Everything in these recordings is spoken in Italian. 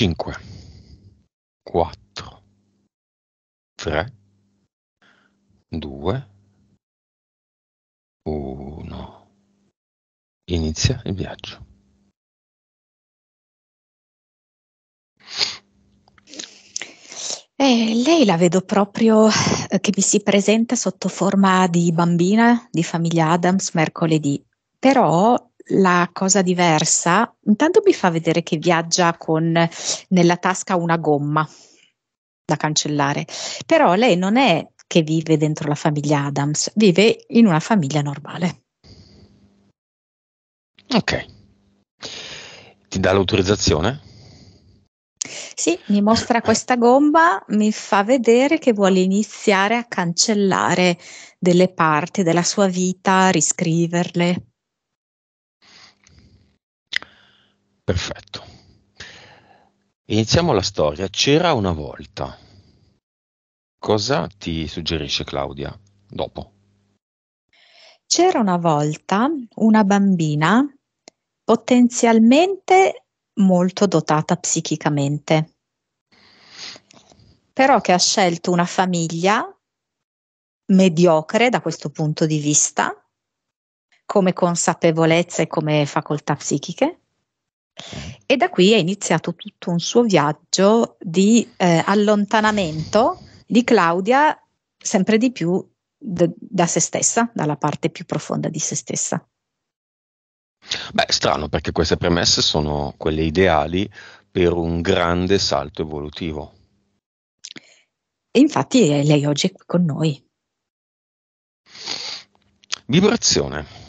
5, 4, 3, 2, 1. Inizia il viaggio. Eh, lei la vedo proprio eh, che mi si presenta sotto forma di bambina di famiglia Adams mercoledì, però la cosa diversa, intanto mi fa vedere che viaggia con nella tasca una gomma da cancellare, però lei non è che vive dentro la famiglia Adams, vive in una famiglia normale. Ok. Ti dà l'autorizzazione? Sì, mi mostra questa gomma, mi fa vedere che vuole iniziare a cancellare delle parti della sua vita, riscriverle. Perfetto. Iniziamo la storia. C'era una volta. Cosa ti suggerisce Claudia? Dopo. C'era una volta una bambina potenzialmente molto dotata psichicamente, però che ha scelto una famiglia mediocre da questo punto di vista, come consapevolezza e come facoltà psichiche, Mm. E da qui è iniziato tutto un suo viaggio di eh, allontanamento di Claudia sempre di più d- da se stessa, dalla parte più profonda di se stessa. Beh, strano perché queste premesse sono quelle ideali per un grande salto evolutivo. E infatti eh, lei oggi è qui con noi. Vibrazione.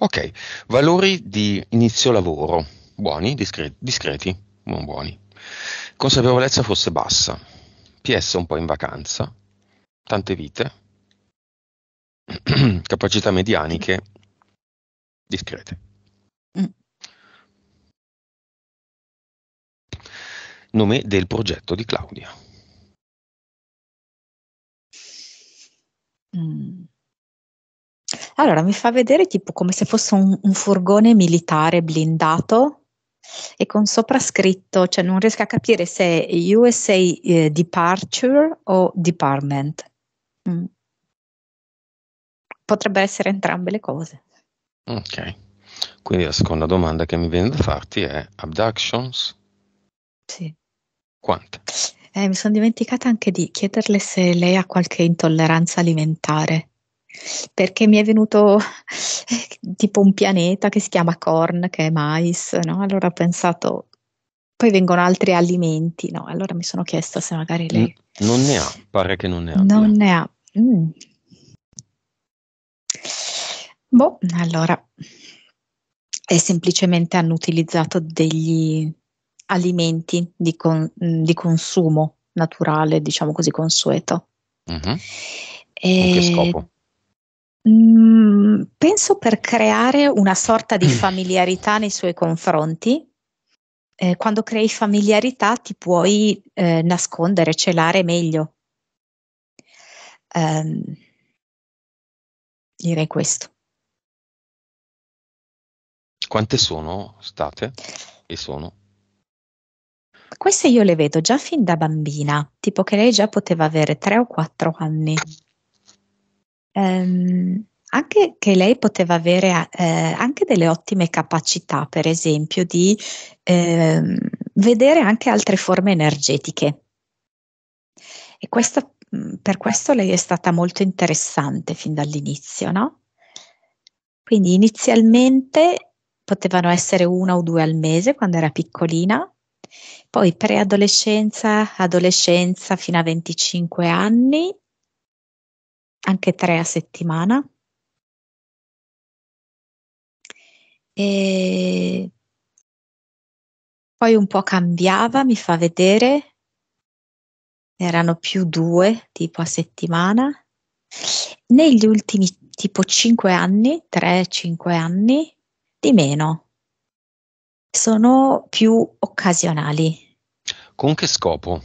Ok, valori di inizio lavoro, buoni, discreti, discreti non buoni. Consapevolezza fosse bassa, PS un po' in vacanza, tante vite, capacità medianiche discrete. Mm. Nome del progetto di Claudia. Mm. Allora, mi fa vedere tipo come se fosse un un furgone militare blindato e con sopra scritto, cioè non riesco a capire se è USA, ehm, Departure o Department. Mh. Mm. Potrebbe essere entrambe le cose. Ok, Quindi la seconda domanda che mi viene da farti è abductions? Sì. Quante? Eh, mi sono dimenticata anche di chiederle se lei ha qualche intolleranza alimentare perché mi è venuto eh, tipo un pianeta che si chiama corn, che è mais, no? Allora ho pensato, poi vengono altri alimenti, no? Allora mi sono chiesta se magari lei... Non ne ha, pare che non ne abbia. Non ne ha. Mm. Boh, allora è semplicemente hanno utilizzato degli alimenti di, con, mm, di consumo naturale, diciamo così, consueto. Uh-huh. E che scopo? Mm, penso per creare una sorta di mm. familiarità nei suoi confronti. Eh, quando crei familiarità ti puoi eh, nascondere, celare meglio. Um, direi questo. Quante sono state e sono? Queste io le vedo già fin da bambina, tipo che lei già poteva avere 3 o 4 anni ehm, anche che lei poteva avere eh, anche delle ottime capacità, per esempio, di ehm, vedere anche altre forme energetiche. E questa, mm, per questo lei è stata molto interessante fin dall'inizio, no? Quindi inizialmente potevano essere una o due al mese quando era piccolina, poi preadolescenza, adolescenza fino a 25 anni anche tre a settimana. E poi un po' cambiava, mi fa vedere, erano più due tipo a settimana. Negli ultimi tipo 5 anni, 3-5 anni, di meno. Sono più occasionali. Con che scopo?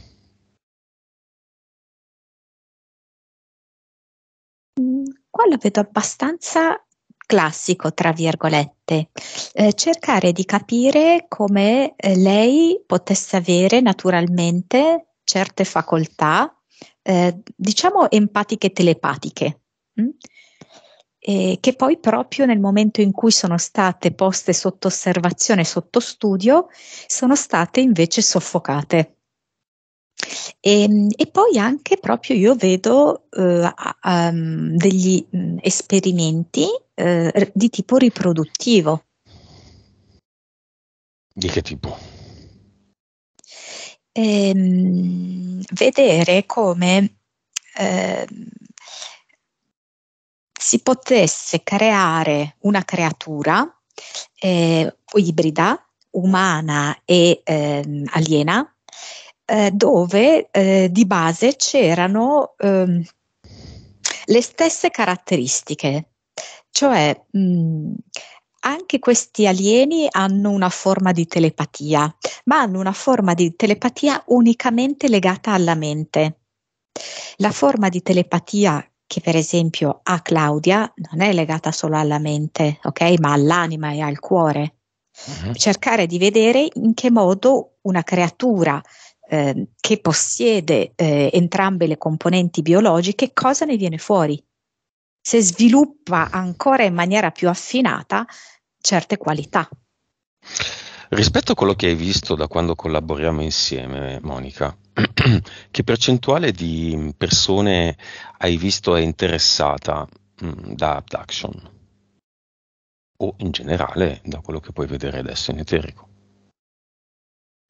qua lo vedo abbastanza classico, tra virgolette, eh, cercare di capire come eh, lei potesse avere naturalmente certe facoltà, eh, diciamo empatiche telepatiche, mh? Mm? e che poi proprio nel momento in cui sono state poste sotto osservazione, sotto studio, sono state invece soffocate. E, ehm, e, poi anche proprio io vedo eh, um, degli esperimenti eh, di tipo riproduttivo. Di che tipo? Ehm, vedere come eh, si potesse creare una creatura eh, ibrida, umana e ehm, aliena, eh, dove eh, di base c'erano ehm, le stesse caratteristiche, cioè mh, mm, anche questi alieni hanno una forma di telepatia, ma hanno una forma di telepatia unicamente legata alla mente. La forma di telepatia che per esempio ha Claudia non è legata solo alla mente, ok? Ma all'anima e al cuore. Uh-huh. Cercare di vedere in che modo una creatura eh, che possiede eh, entrambe le componenti biologiche, cosa ne viene fuori? Se sviluppa ancora in maniera più affinata certe qualità. Rispetto a quello che hai visto da quando collaboriamo insieme, Monica, che percentuale di persone hai visto è interessata mh, mm, da Abduction? O in generale da quello che puoi vedere adesso in eterico?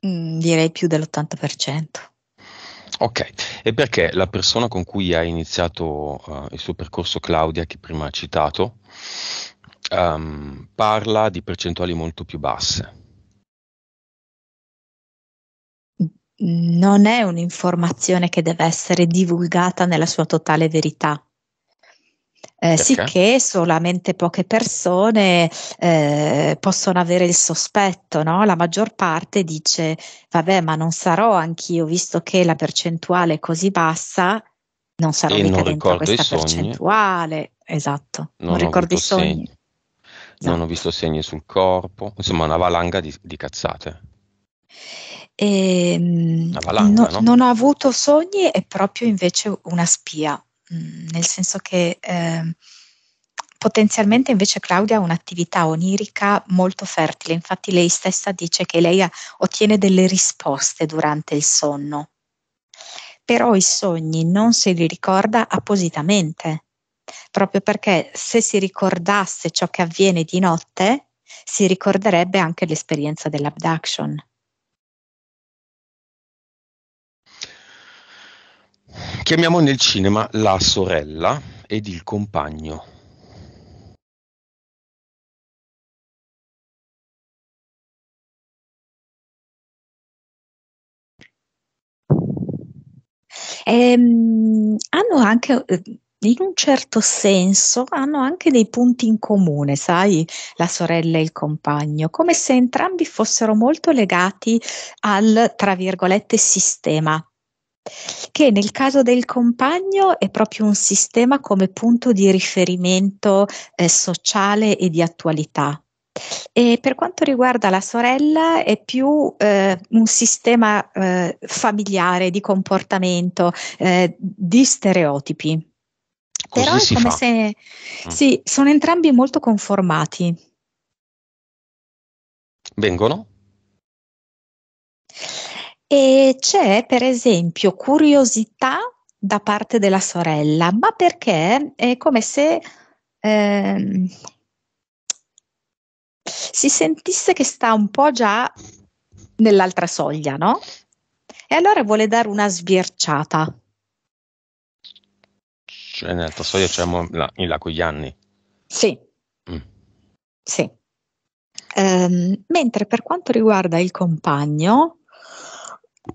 Mm, direi più dell'80%. Ok, e perché la persona con cui hai iniziato uh, il suo percorso, Claudia, che prima ha citato, um, parla di percentuali molto più basse. Mm, non è un'informazione che deve essere divulgata nella sua totale verità eh, sicché solamente poche persone eh, possono avere il sospetto, no? la maggior parte dice vabbè ma non sarò anch'io visto che la percentuale è così bassa, non sarò e mica non dentro questa percentuale, esatto, non, non ricordo i sogni. Segni. Esatto. Non ho visto segni sul corpo, insomma una valanga di, di cazzate. E, ehm, valanga, no, no? Non ho avuto sogni è proprio invece una spia Mm, nel senso che eh, potenzialmente invece Claudia ha un'attività onirica molto fertile, infatti lei stessa dice che lei ha, eh, ottiene delle risposte durante il sonno, però i sogni non se li ricorda appositamente, proprio perché se si ricordasse ciò che avviene di notte, si ricorderebbe anche l'esperienza dell'abduction. Chiamiamo nel cinema la sorella ed il compagno. Ehm, hanno anche, eh, in un certo senso, hanno anche dei punti in comune, sai, la sorella e il compagno, come se entrambi fossero molto legati al, tra virgolette, sistema che nel caso del compagno è proprio un sistema come punto di riferimento eh, sociale e di attualità. E per quanto riguarda la sorella è più eh, un sistema eh, familiare di comportamento, eh, di stereotipi. Così Però è come fa. se mm. sì, sono entrambi molto conformati. Vengono e c'è per esempio curiosità da parte della sorella, ma perché è come se ehm, si sentisse che sta un po' già nell'altra soglia, no? E allora vuole dare una sbirciata. Cioè, nell'altra soglia c'è cioè, in là con gli anni. Sì. Mm. Sì. Ehm, mentre per quanto riguarda il compagno,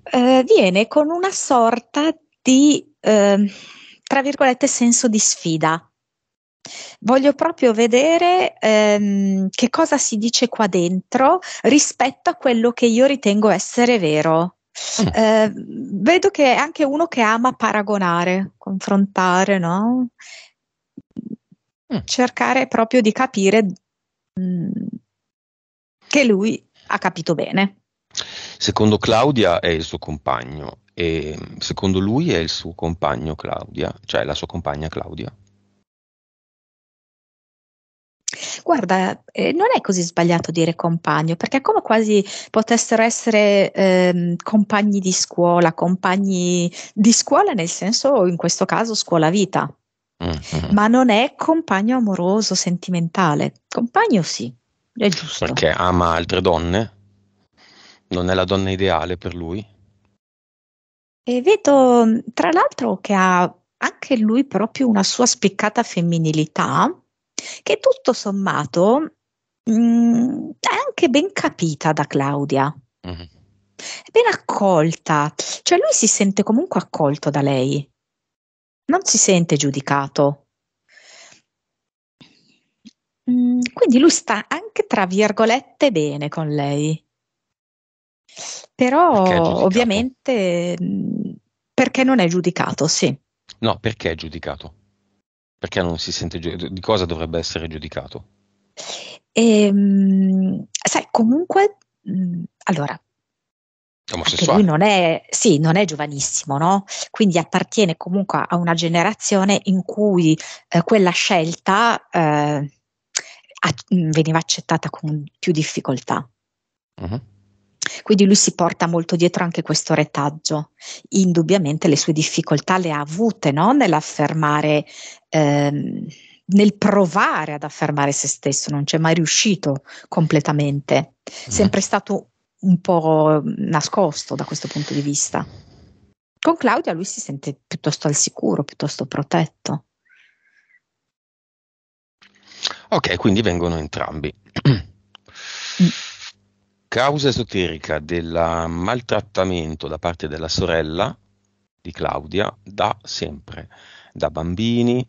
eh, viene con una sorta di, eh, tra virgolette, senso di sfida. Voglio proprio vedere ehm, che cosa si dice qua dentro rispetto a quello che io ritengo essere vero. Eh, eh vedo che è anche uno che ama paragonare, confrontare, no? Eh. cercare proprio di capire mh, mm, che lui ha capito bene. Secondo Claudia è il suo compagno e secondo lui è il suo compagno Claudia, cioè la sua compagna Claudia. Guarda, eh, non è così sbagliato dire compagno, perché è come quasi potessero essere eh, compagni di scuola, compagni di scuola nel senso, in questo caso, scuola vita. Mm-hmm. Ma non è compagno amoroso, sentimentale. Compagno sì, è giusto. Perché ama altre donne? non è la donna ideale per lui. E vedo tra l'altro che ha anche lui proprio una sua spiccata femminilità, che tutto sommato mh, mm, è anche ben capita da Claudia. Mm-hmm. È ben accolta, cioè lui si sente comunque accolto da lei, non si sente giudicato. Mm, quindi lui sta anche tra virgolette bene con lei. Però perché ovviamente perché non è giudicato, sì. No, perché è giudicato? Perché non si sente giudicato? Di cosa dovrebbe essere giudicato? E, ehm, sai, comunque, allora, lui non è, sì, non è giovanissimo, no? quindi appartiene comunque a una generazione in cui eh, quella scelta eh, a, veniva accettata con più difficoltà. Uh-huh. Quindi lui si porta molto dietro anche questo retaggio. Indubbiamente le sue difficoltà le ha avute no? nell'affermare, ehm, nel provare ad affermare se stesso, non c'è mai riuscito completamente. Mm. Sempre stato un po' nascosto da questo punto di vista. Con Claudia lui si sente piuttosto al sicuro, piuttosto protetto. Ok, quindi vengono entrambi. causa esoterica del maltrattamento da parte della sorella di Claudia da sempre, da bambini,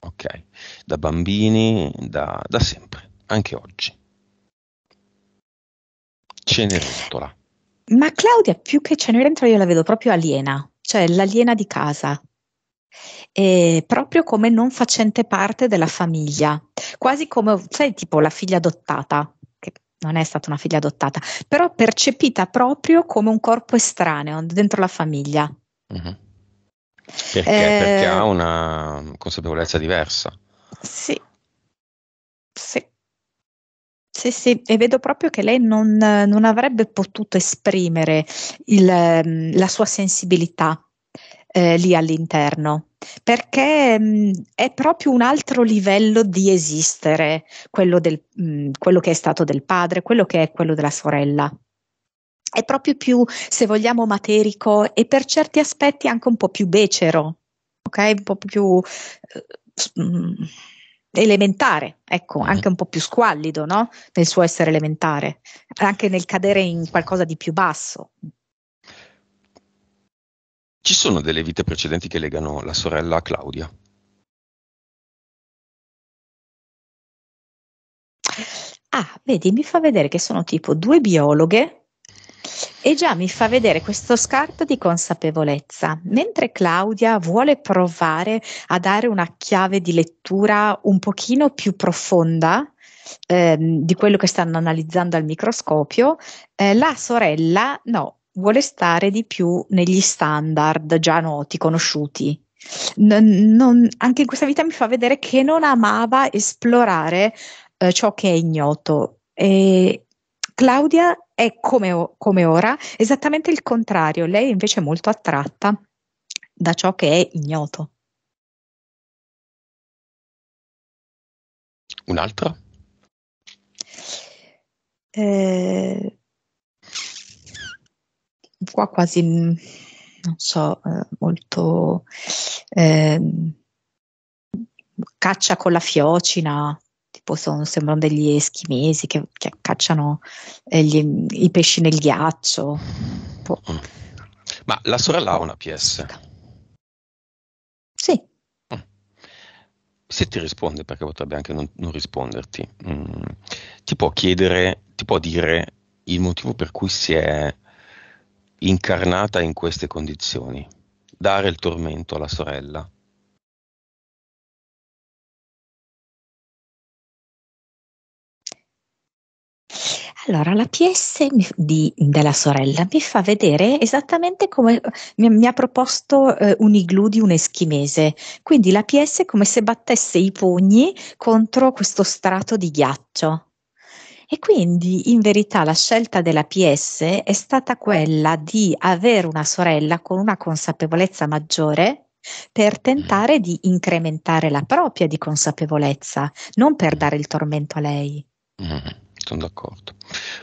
ok, da bambini, da, da sempre, anche oggi. Cenerentola. Ma Claudia, più che Cenerentola, io la vedo proprio aliena, cioè l'aliena di casa, E proprio come non facente parte della famiglia, quasi come, sai, tipo la figlia adottata non è stata una figlia adottata, però percepita proprio come un corpo estraneo dentro la famiglia. Uh-huh. Perché? Eh, Perché ha una consapevolezza diversa. Sì. Sì. Sì, sì, e vedo proprio che lei non, non avrebbe potuto esprimere il, la sua sensibilità eh, lì all'interno perché mh, mm, è proprio un altro livello di esistere, quello, del, mh, mm, quello che è stato del padre, quello che è quello della sorella è proprio più, se vogliamo, materico e per certi aspetti anche un po' più becero, ok? Un po' più eh, mm, elementare, ecco, anche un po' più squallido, no? Nel suo essere elementare, anche nel cadere in qualcosa di più basso. Ci sono delle vite precedenti che legano la sorella a Claudia. Ah, vedi, mi fa vedere che sono tipo due biologhe e già mi fa vedere questo scarto di consapevolezza. Mentre Claudia vuole provare a dare una chiave di lettura un pochino più profonda ehm, di quello che stanno analizzando al microscopio, eh, la sorella no, vuole stare di più negli standard già noti, conosciuti. Non, non, anche in questa vita mi fa vedere che non amava esplorare eh, ciò che è ignoto. E Claudia è come, come ora esattamente il contrario, lei invece è molto attratta da ciò che è ignoto. Un'altra? Eh, qua quasi, mm, non so, eh, molto eh, caccia con la fiocina, tipo sono, sembrano degli eschimesi che, che cacciano eh, gli, i pesci nel ghiaccio. Tipo. Boh. Mm. Ma la sorella ha una PS? Sì. Mm. Se ti risponde, perché potrebbe anche non, non risponderti, mh, ti può chiedere, ti può dire il motivo per cui si è incarnata in queste condizioni, dare il tormento alla sorella. Allora, la PS di, della sorella mi fa vedere esattamente come mi, mi ha proposto eh, un igloo di un eschimese. Quindi la PS è come se battesse i pugni contro questo strato di ghiaccio. E quindi in verità la scelta della PS è stata quella di avere una sorella con una consapevolezza maggiore per tentare di incrementare la propria di consapevolezza, non per dare il tormento a lei. Mm-hmm sono d'accordo.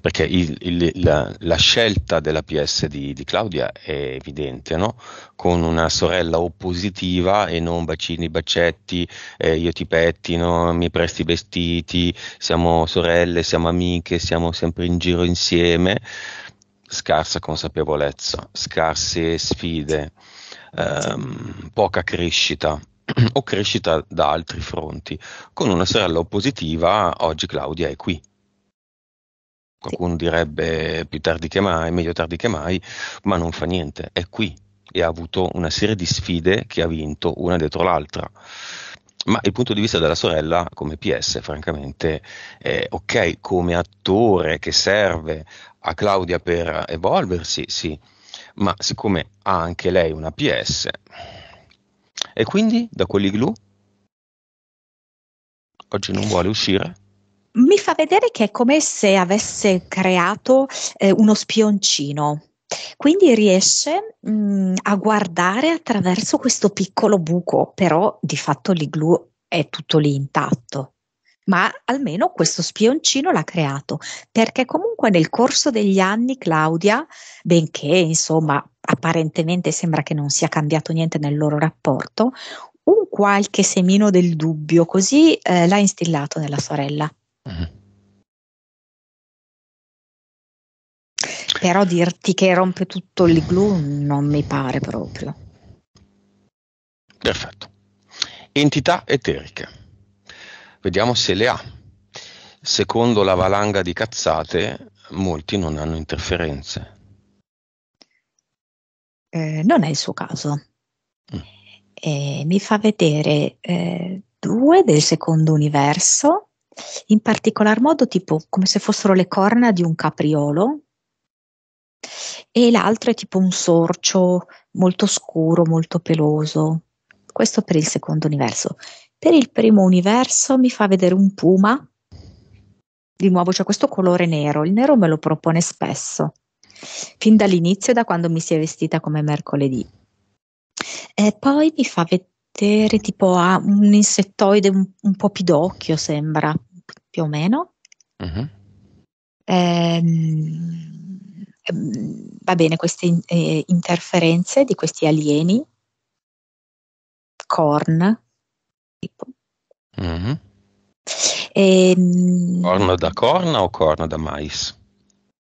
Perché il, il, la, la, scelta della PS di, di Claudia è evidente, no? con una sorella oppositiva e non bacini, bacetti, eh, io ti pettino, mi presti i vestiti, siamo sorelle, siamo amiche, siamo sempre in giro insieme. Scarsa consapevolezza, scarse sfide, ehm, poca crescita o crescita da altri fronti. Con una sorella oppositiva oggi Claudia è qui Qualcuno direbbe più tardi che mai, meglio tardi che mai, ma non fa niente, è qui e ha avuto una serie di sfide che ha vinto una dietro l'altra. Ma il punto di vista della sorella, come PS, francamente, è ok, come attore che serve a Claudia per evolversi, sì, ma siccome ha anche lei una PS, e quindi da quelli oggi non vuole uscire? mi fa vedere che è come se avesse creato eh, uno spioncino. Quindi riesce mh, mm, a guardare attraverso questo piccolo buco, però di fatto l'iglu è tutto lì intatto. Ma almeno questo spioncino l'ha creato, perché comunque nel corso degli anni Claudia, benché insomma apparentemente sembra che non sia cambiato niente nel loro rapporto, un qualche semino del dubbio così eh, l'ha instillato nella sorella. Però dirti che rompe tutto il glue non mi pare proprio. Perfetto. Entità eteriche. Vediamo se le ha. Secondo la valanga di cazzate, molti non hanno interferenze. Eh, non è il suo caso. Mm. Eh, mi fa vedere eh, due del secondo universo in particolar modo tipo come se fossero le corna di un capriolo e l'altro è tipo un sorcio molto scuro, molto peloso. Questo per il secondo universo. Per il primo universo mi fa vedere un puma, di nuovo c'è cioè questo colore nero, il nero me lo propone spesso, fin dall'inizio, da quando mi si è vestita come mercoledì. E poi mi fa vedere tipo ah, un insettoide un, un po' pidocchio, sembra, più o meno. Uh-huh. Ehm, va bene, queste eh, interferenze di questi alieni, corn, tipo. Uh-huh. Ehm, corno da corna o corno da mais?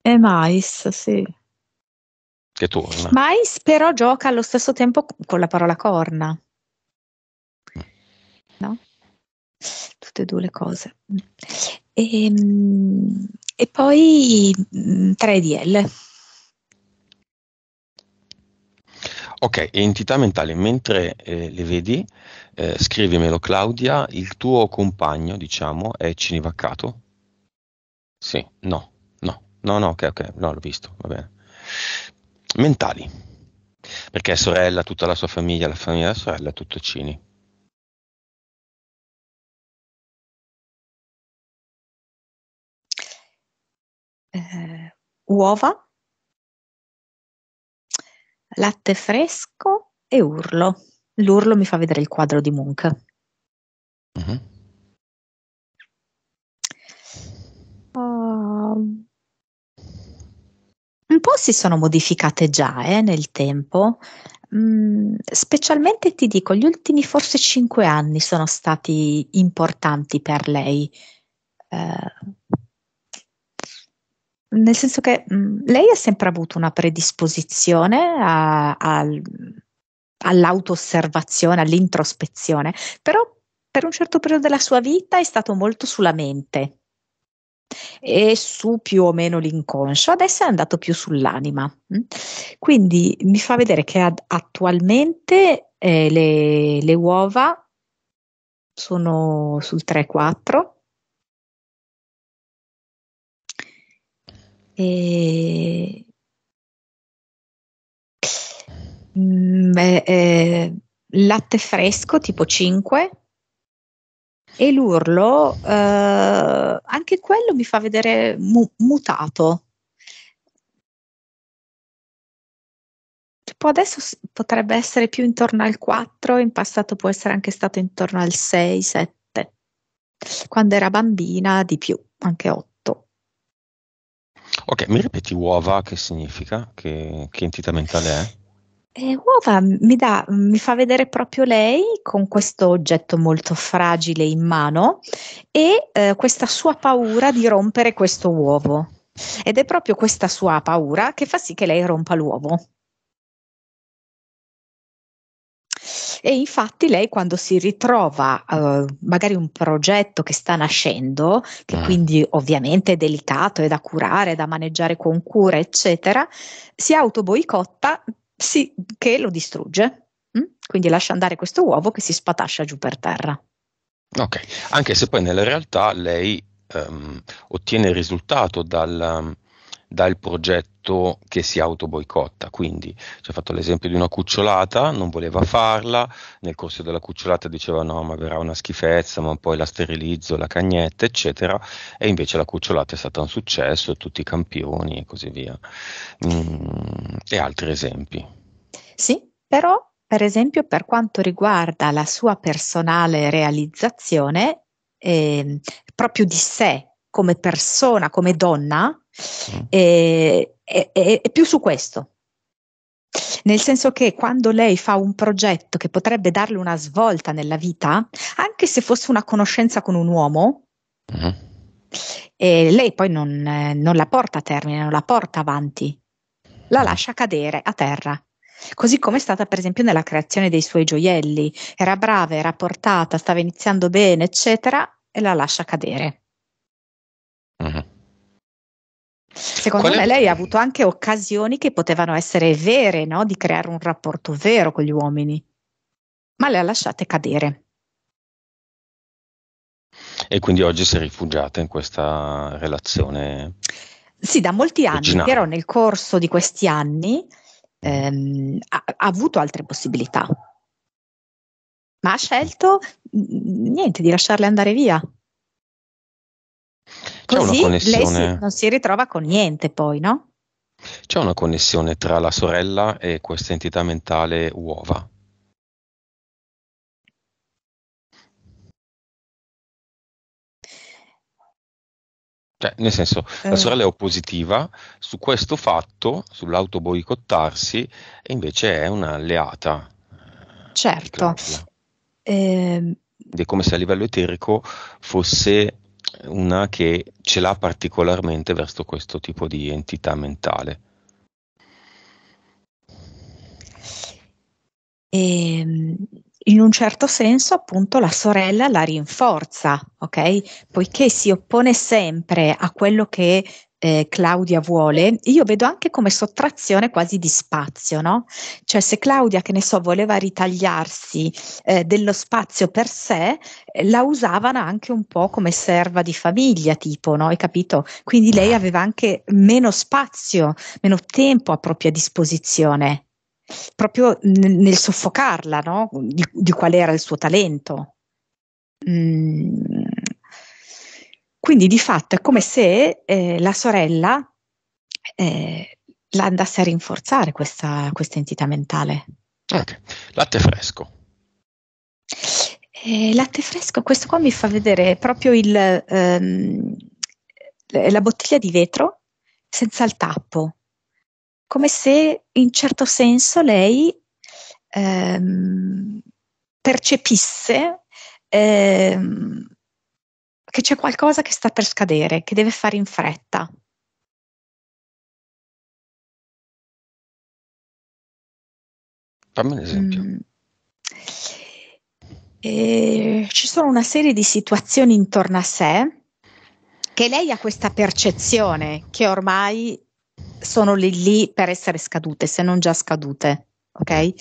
È mais, sì. Che torna. Mais però gioca allo stesso tempo con la parola corna. Mm. No? tutte e due le cose. E, ehm, e poi 3DL. Mm, ok, entità mentali, mentre eh, le vedi, eh, scrivimelo Claudia, il tuo compagno, diciamo, è cinivaccato? Sì, no, no, no, no, ok, ok, no, l'ho visto, va bene. Mentali, perché sorella, tutta la sua famiglia, la famiglia della sorella, tutto Cini. eh, uova, latte fresco e urlo. L'urlo mi fa vedere il quadro di Munch. Uh-huh. Uh, un po' si sono modificate già eh, nel tempo, mm, specialmente ti dico, gli ultimi forse cinque anni sono stati importanti per lei. Uh, nel senso che mh, mm, lei ha sempre avuto una predisposizione a, a, all'auto-osservazione, all'introspezione, però per un certo periodo della sua vita è stato molto sulla mente e su più o meno l'inconscio, adesso è andato più sull'anima. Mm. Quindi mi fa vedere che ad, attualmente eh, le, le uova sono sul 3-4 E... Mm, beh, eh, latte fresco tipo 5 e l'urlo eh, anche quello mi fa vedere mu- mutato tipo adesso potrebbe essere più intorno al 4 in passato può essere anche stato intorno al 6 7 quando era bambina di più anche 8 Ok, mi ripeti uova che significa? Che, che entità mentale è? E eh, uova mi, dà, mi, fa vedere proprio lei con questo oggetto molto fragile in mano e eh, questa sua paura di rompere questo uovo. Ed è proprio questa sua paura che fa sì che lei rompa l'uovo. E infatti lei quando si ritrova uh, magari un progetto che sta nascendo, che ah. quindi ovviamente è delicato, è da curare, è da maneggiare con cura, eccetera, si autoboicotta sì, che lo distrugge. Mm? Quindi lascia andare questo uovo che si spatascia giù per terra. Ok, anche se poi nella realtà lei um, ottiene il risultato dal, dal progetto che si autoboicotta. Quindi ci ha fatto l'esempio di una cucciolata, non voleva farla, nel corso della cucciolata diceva no, ma verrà una schifezza, ma poi la sterilizzo, la cagnetta, eccetera, e invece la cucciolata è stata un successo, tutti i campioni e così via. Mm, e altri esempi. Sì, però per esempio per quanto riguarda la sua personale realizzazione, eh, proprio di sé come persona, come donna, mm. eh, è, e, e più su questo. Nel senso che quando lei fa un progetto che potrebbe darle una svolta nella vita, anche se fosse una conoscenza con un uomo, uh-huh. eh, lei poi non, eh, non, la porta a termine, non la porta avanti, la mm. lascia cadere a terra. Così come è stata per esempio nella creazione dei suoi gioielli, era brava, era portata, stava iniziando bene, eccetera, e la lascia cadere. Mhm. Secondo Qual me è... lei ha avuto anche occasioni che potevano essere vere, no? di creare un rapporto vero con gli uomini, ma le ha lasciate cadere. E quindi oggi si è rifugiata in questa relazione? Sì, da molti anni, originale. però nel corso di questi anni ehm, ha, ha avuto altre possibilità, ma ha scelto niente di lasciarle andare via. Così lei si, non si ritrova con niente poi, no? C'è una connessione tra la sorella e questa entità mentale uova. Cioè, nel senso, la eh. sorella è oppositiva su questo fatto, sull'autoboicottarsi, e invece è un'alleata. Eh, certo. Ehm, Ed è come se a livello eterico fosse una che ce l'ha particolarmente verso questo tipo di entità mentale. E, ehm, in un certo senso appunto la sorella la rinforza, ok? Poiché si oppone sempre a quello che eh, Claudia vuole, io vedo anche come sottrazione quasi di spazio, no? Cioè se Claudia, che ne so, voleva ritagliarsi eh, dello spazio per sé, eh, la usavano anche un po' come serva di famiglia, tipo, no? Hai capito? Quindi lei aveva anche meno spazio, meno tempo a propria disposizione, proprio nel, nel soffocarla, no? Di, di, qual era il suo talento. Mm quindi di fatto è come se eh, la sorella eh, la andasse a rinforzare questa, questa entità mentale. Ok, Latte fresco. Eh, latte fresco, questo qua mi fa vedere proprio il, ehm, la bottiglia di vetro senza il tappo, come se in certo senso lei ehm, percepisse ehm, che c'è qualcosa che sta per scadere, che deve fare in fretta. Fammi un esempio. Mm. Eh, ci sono una serie di situazioni intorno a sé che lei ha questa percezione che ormai sono lì, lì per essere scadute, se non già scadute, ok?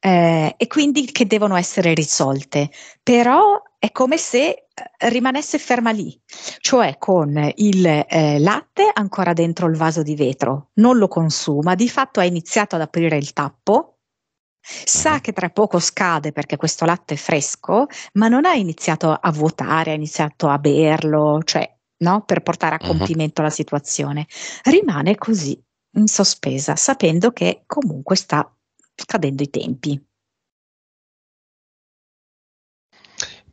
eh, e quindi che devono essere risolte, però è come se eh, rimanesse ferma lì, cioè con il eh, latte ancora dentro il vaso di vetro, non lo consuma, di fatto ha iniziato ad aprire il tappo, sa uh-huh. che tra poco scade perché questo latte è fresco, ma non ha iniziato a vuotare, ha iniziato a berlo, cioè no? per portare a uh-huh. compimento la situazione, rimane così in sospesa, sapendo che comunque sta scadendo i tempi.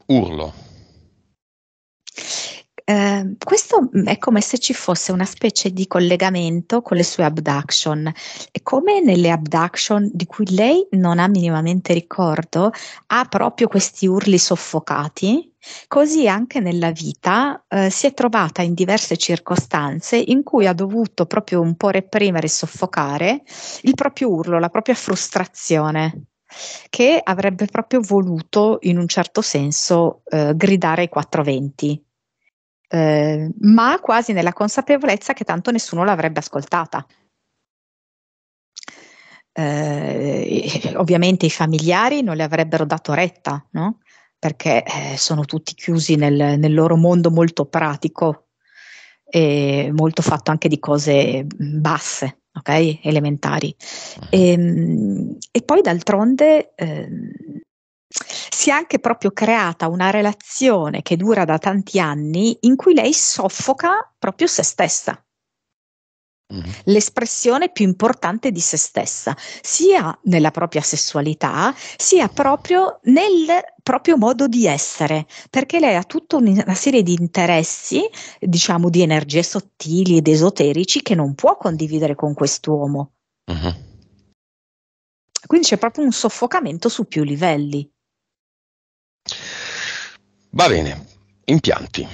Urlo. Ehm, questo è come se ci fosse una specie di collegamento con le sue abduction e come nelle abduction di cui lei non ha minimamente ricordo, ha proprio questi urli soffocati. Così anche nella vita eh, si è trovata in diverse circostanze in cui ha dovuto proprio un po' reprimere e soffocare il proprio urlo, la propria frustrazione che avrebbe proprio voluto in un certo senso eh, gridare ai venti, Ehm, ma quasi nella consapevolezza che tanto nessuno l'avrebbe ascoltata. Eh, ovviamente i familiari non le avrebbero dato retta, no? perché eh, sono tutti chiusi nel, nel, loro mondo molto pratico e molto fatto anche di cose mm, basse, okay? elementari. Mm-hmm. E, ehm, e, poi d'altronde ehm, si è anche proprio creata una relazione che dura da tanti anni in cui lei soffoca proprio se stessa. Mm-hmm. L'espressione più importante di se stessa, sia nella propria sessualità, sia proprio nel proprio modo di essere, perché lei ha tutta una serie di interessi, diciamo di energie sottili ed esoterici che non può condividere con quest'uomo. mm hmm Quindi c'è proprio un soffocamento su più livelli. Va bene, impianti.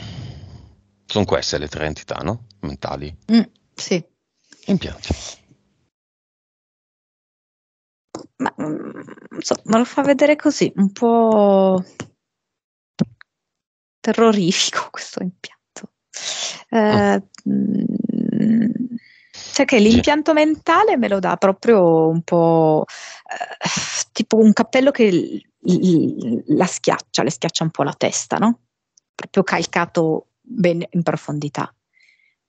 Sono queste le tre entità, no? Mentali. Mm, sì. Impianti. Ma, mm, so, me lo fa vedere così, un po' terrorifico questo impianto. Eh, mm. Mm, perché cioè l'impianto mentale me lo dà proprio un po' eh, tipo un cappello che l- l- la schiaccia, le schiaccia un po' la testa, no? Proprio calcato bene in profondità.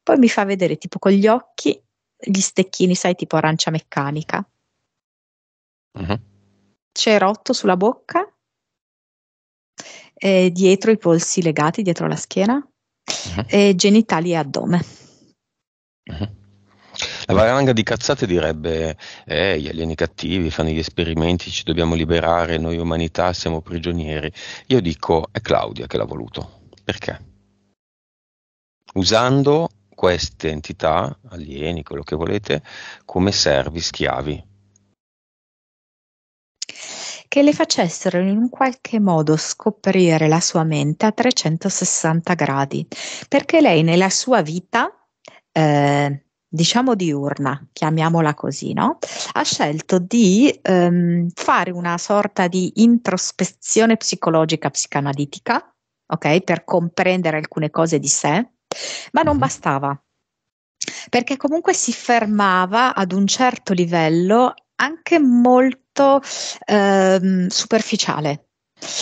Poi mi fa vedere tipo con gli occhi gli stecchini, sai, tipo arancia meccanica. Uh-huh. Mm-hmm. C'è rotto sulla bocca, e eh, dietro i polsi legati, dietro la schiena, uh-huh. eh, genitali e addome. Uh-huh. La valanga di cazzate direbbe eh, gli alieni cattivi fanno gli esperimenti, ci dobbiamo liberare, noi umanità siamo prigionieri. Io dico è Claudia che l'ha voluto. Perché? Usando queste entità, alieni, quello che volete, come servi, schiavi. Che le facessero in un qualche modo scoprire la sua mente a 360 gradi, perché lei nella sua vita eh, diciamo diurna, chiamiamola così, no? ha scelto di ehm, fare una sorta di introspezione psicologica psicanalitica, ok? Per comprendere alcune cose di sé, ma non mm-hmm. bastava, perché comunque si fermava ad un certo livello anche molto ehm, superficiale.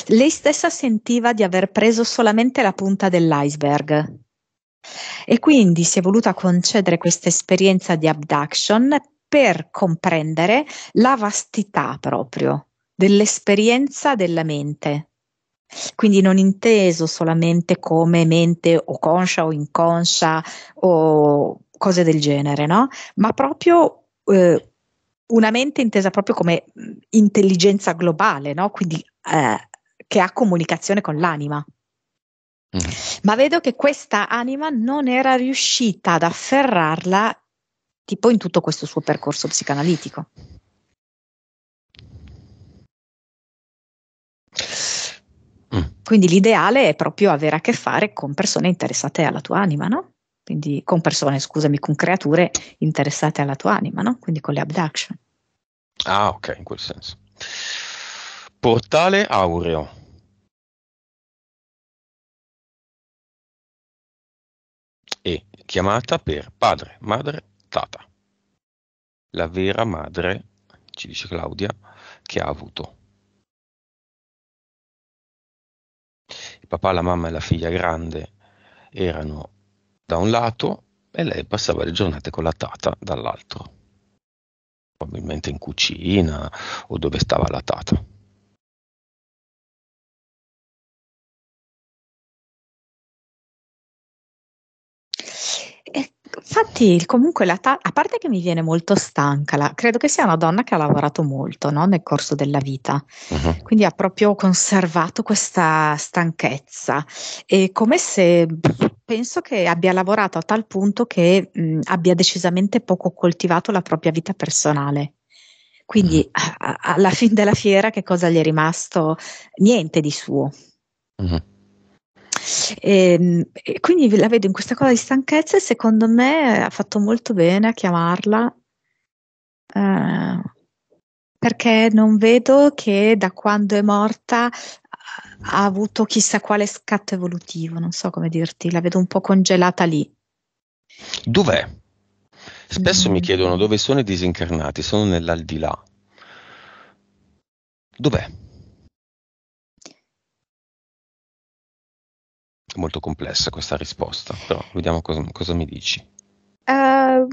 Lei stessa sentiva di aver preso solamente la punta dell'iceberg e quindi si è voluta concedere questa esperienza di abduction per comprendere la vastità proprio dell'esperienza della mente. Quindi non inteso solamente come mente o conscia o inconscia o cose del genere, no? Ma proprio eh, una mente intesa proprio come mm, intelligenza globale, no? Quindi eh, che ha comunicazione con l'anima. Mm-hmm. Ma vedo che questa anima non era riuscita ad afferrarla tipo in tutto questo suo percorso psicanalitico. Mm. Quindi l'ideale è proprio avere a che fare con persone interessate alla tua anima, no? Quindi con persone, scusami, con creature interessate alla tua anima, no? Quindi con le abduction. Ah, ok, in quel senso. Portale aureo. e chiamata per padre, madre, tata. La vera madre, ci dice Claudia, che ha avuto. Il papà, la mamma e la figlia grande erano da un lato e lei passava le giornate con la tata dall'altro, probabilmente in cucina o dove stava la tata. Infatti, comunque, ta- a parte che mi viene molto stanca, la- credo che sia una donna che ha lavorato molto no? nel corso della vita, uh-huh. quindi ha proprio conservato questa stanchezza. E come se penso che abbia lavorato a tal punto che mh, mm, abbia decisamente poco coltivato la propria vita personale. Quindi, uh-huh. a- alla fine della fiera, che cosa gli è rimasto? Niente di suo. Uh-huh. E, ehm, e quindi la vedo in questa cosa di stanchezza e secondo me eh, ha fatto molto bene a chiamarla. Eh, perché non vedo che da quando è morta ha avuto chissà quale scatto evolutivo, non so come dirti, la vedo un po' congelata lì. Dov'è? Spesso mm. mi chiedono dove sono i disincarnati, sono nell'aldilà. Dov'è? molto complessa questa risposta, però vediamo cosa, cosa mi dici. Uh,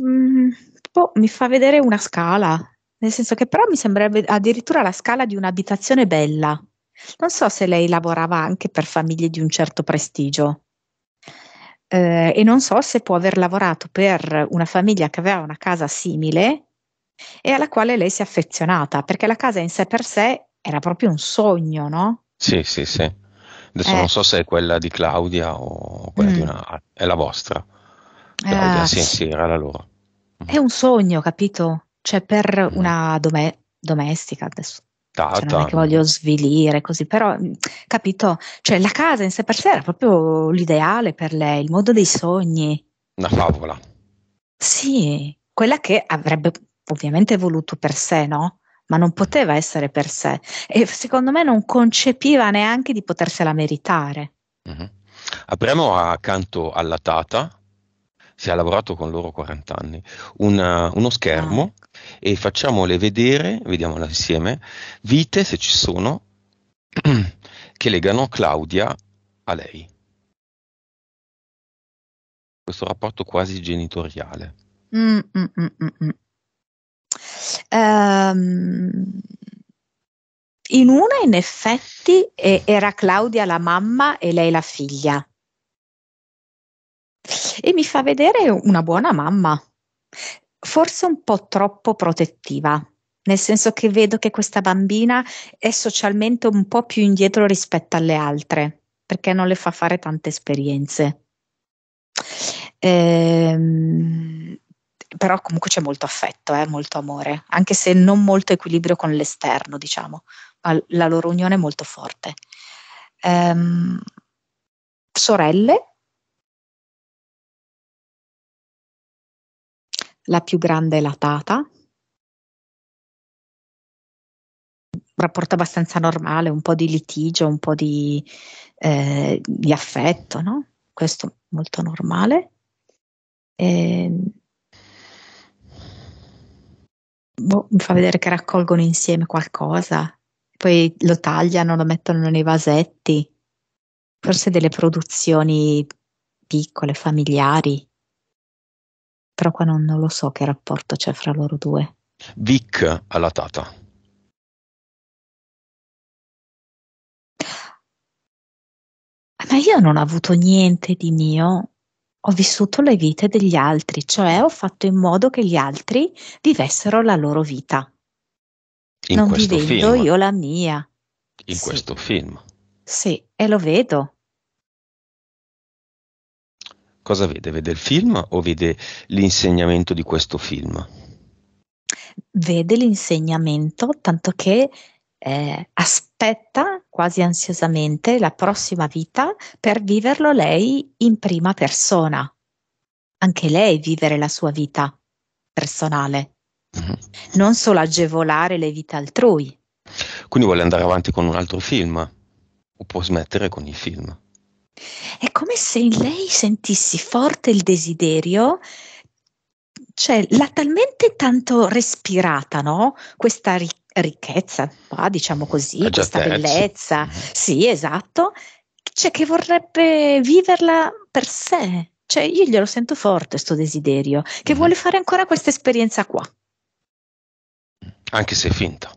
boh, mi fa vedere una scala, nel senso che però mi sembrerebbe addirittura la scala di un'abitazione bella. Non so se lei lavorava anche per famiglie di un certo prestigio. Uh, e non so se può aver lavorato per una famiglia che aveva una casa simile e alla quale lei si è affezionata, perché la casa in sé per sé era proprio un sogno, no? Sì, sì, sì. Adesso eh. non so se è quella di Claudia o quella mm. di una. è la vostra. Claudia ah, sì, sì, era la loro. È un sogno, capito? Cioè, per mm. una dome- domestica adesso. cioè, non è che voglio svilire così, però mm, capito, cioè la casa in sé per sé era proprio l'ideale per lei, il mondo dei sogni. Una favola. Sì, quella che avrebbe ovviamente voluto per sé, no? ma non poteva essere per sé e secondo me non concepiva neanche di potersela meritare. Uh-huh. Apriamo accanto alla Tata, si è lavorato con loro 40 anni, una, eh, uno schermo ah. Ecco. e facciamole vedere, vediamola insieme, vite se ci sono che legano Claudia a lei. Questo rapporto quasi genitoriale. Mm, mm, mm, mm, mm. Um, in una, in effetti, era Claudia la mamma e lei la figlia. E mi fa vedere una buona mamma, forse un po' troppo protettiva, nel senso che vedo che questa bambina è socialmente un po' più indietro rispetto alle altre, perché non le fa fare tante esperienze. Ehm, però comunque c'è molto affetto, eh, molto amore, anche se non molto equilibrio con l'esterno, diciamo, ma la loro unione è molto forte. Ehm, sorelle, la più grande è la Tata, rapporto abbastanza normale, un po' di litigio, un po' di, eh, di affetto, no? Questo molto normale. Ehm, boh, mi fa vedere che raccolgono insieme qualcosa, poi lo tagliano, lo mettono nei vasetti, forse delle produzioni piccole, familiari, però qua non, non lo so che rapporto c'è fra loro due. Vic alla tata. Ma io non ho avuto niente di mio ho vissuto le vite degli altri, cioè ho fatto in modo che gli altri vivessero la loro vita. In non vivendo film. io la mia. In sì. questo film. Sì, e lo vedo. Cosa vede? Vede il film o vede l'insegnamento di questo film? Vede l'insegnamento, tanto che eh, aspetta quasi ansiosamente la prossima vita per viverlo lei in prima persona. Anche lei vivere la sua vita personale, mhm. non solo agevolare le vite altrui. Quindi vuole andare avanti con un altro film o può smettere con il film. È come se in lei sentissi forte il desiderio cioè l'ha talmente tanto respirata, no? Questa ricchezza ricchezza, qua, diciamo così, eh, questa bellezza, mm-hmm. sì, esatto, c'è cioè, che vorrebbe viverla per sé. Cioè, io glielo sento forte questo desiderio, che mm. vuole fare ancora questa esperienza qua. Anche se finta.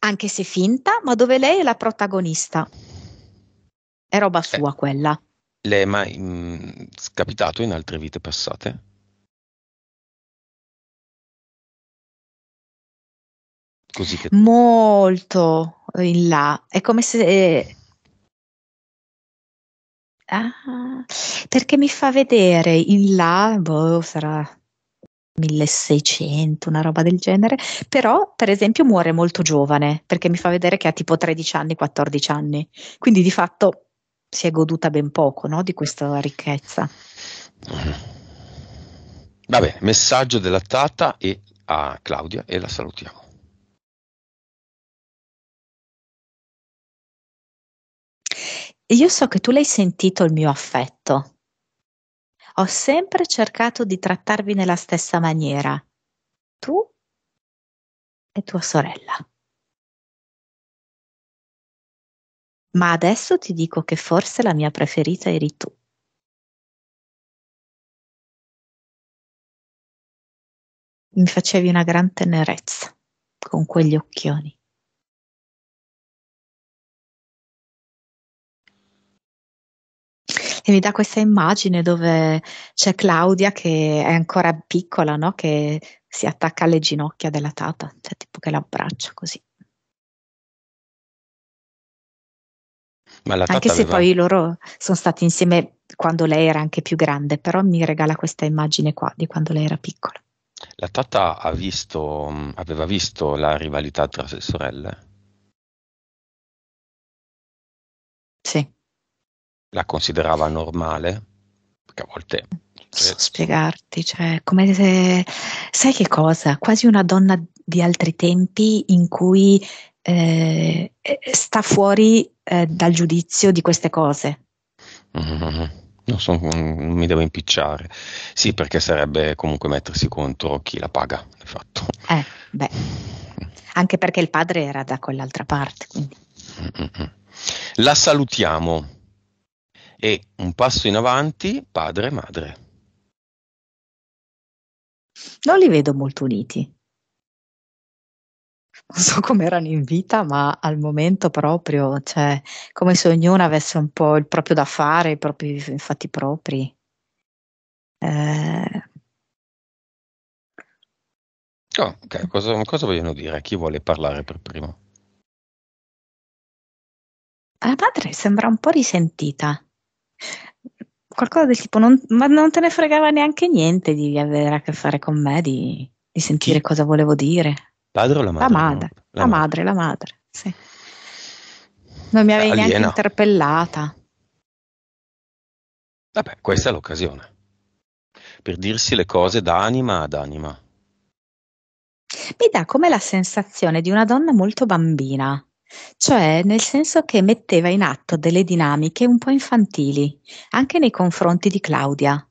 Anche se finta, ma dove lei è la protagonista. È roba eh. sua eh, quella. Le è mai mh, mm, capitato in altre vite passate? Così che... Molto in là. È come se... Eh, ah, perché mi fa vedere in là, boh, sarà 1600, una roba del genere, però per esempio muore molto giovane, perché mi fa vedere che ha tipo 13 anni, 14 anni, quindi di fatto si è goduta ben poco no? di questa ricchezza. Vabbè, messaggio della Tata e a Claudia e la salutiamo. E io so che tu l'hai sentito il mio affetto. Ho sempre cercato di trattarvi nella stessa maniera, tu e tua sorella. Ma adesso ti dico che forse la mia preferita eri tu. Mi facevi una gran tenerezza con quegli occhioni. e mi dà questa immagine dove c'è Claudia che è ancora piccola, no? che si attacca alle ginocchia della tata, cioè tipo che l'abbraccia così. anche se aveva... poi loro sono stati insieme quando lei era anche più grande, però mi regala questa immagine qua di quando lei era piccola. La tata ha visto, aveva visto la rivalità tra le sorelle? Sì la considerava normale, perché a volte... So cioè, spiegarti, cioè, come se... Sai che cosa? Quasi una donna di altri tempi in cui eh, eh sta fuori eh, dal giudizio di queste cose. Mm-hmm. Non, so, non, mi devo impicciare. Sì, perché sarebbe comunque mettersi contro chi la paga, di fatto. Eh, beh. Anche perché il padre era da quell'altra parte. Quindi. La salutiamo e un passo in avanti padre e madre. Non li vedo molto uniti. Non so come erano in vita, ma al momento proprio, cioè, come se ognuno avesse un po' il proprio da fare, i propri fatti propri. Eh... Oh, ok, cosa, cosa vogliono dire? Chi vuole parlare per primo? La madre sembra un po' risentita. Qualcosa del tipo, non, ma non te ne fregava neanche niente di avere a che fare con me, di, di sentire Chi? cosa volevo dire. Padre o la madre? La madre, no? la, la, madre, madre. la madre, sì. Non mi avevi Aliena. neanche interpellata. Vabbè, questa è l'occasione per dirsi le cose da anima ad anima. Mi dà come la sensazione di una donna molto bambina, cioè, nel senso che metteva in atto delle dinamiche un po' infantili, anche nei confronti di Claudia.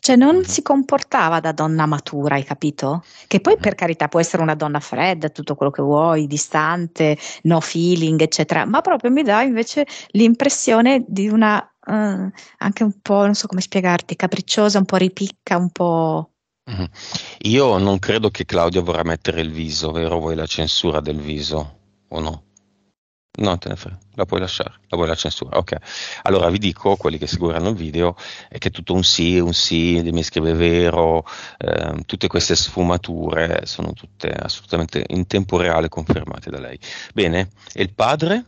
Cioè non mm-hmm. si comportava da donna matura, hai capito? Che poi mm-hmm. per carità può essere una donna fredda, tutto quello che vuoi, distante, no feeling, eccetera, ma proprio mi dà invece l'impressione di una eh, anche un po', non so come spiegarti, capricciosa, un po' ripicca, un po' Mm-hmm. Io non credo che Claudia vorrà mettere il viso, vero? Vuoi la censura del viso o no? No, te ne frega, la puoi lasciare, la vuoi la censura, ok. Allora vi dico, quelli che seguiranno il video, è che tutto un sì, un sì, mi scrive vero, eh, tutte queste sfumature sono tutte assolutamente in tempo reale confermate da lei. Bene, e il padre?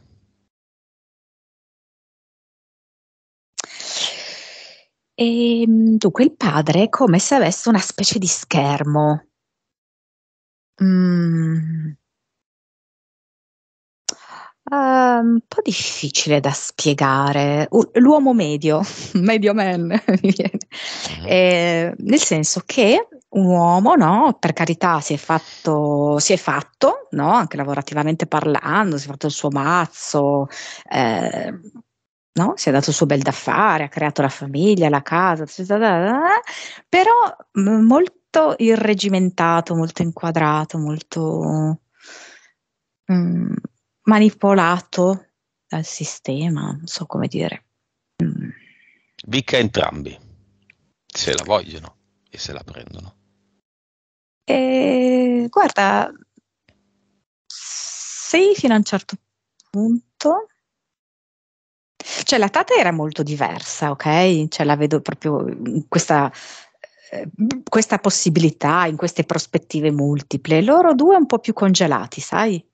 E ehm, dunque il padre è come se avesse una specie di schermo. Mm. Uh, un po' difficile da spiegare. U- l'uomo medio, medio man, mi viene. Eh, nel senso che un uomo, no, per carità, si è fatto, si è fatto no, anche lavorativamente parlando, si è fatto il suo mazzo, eh, no? si è dato il suo bel da fare, ha creato la famiglia, la casa, però molto irregimentato, molto inquadrato, molto mm, manipolato dal sistema, non so come dire. Mm. Bicca entrambi, se la vogliono e se la prendono. E, guarda, sì, fino a un certo punto cioè la Tata era molto diversa, ok? Cioè la vedo proprio in questa eh, questa possibilità, in queste prospettive multiple. Loro due un po' più congelati, sai?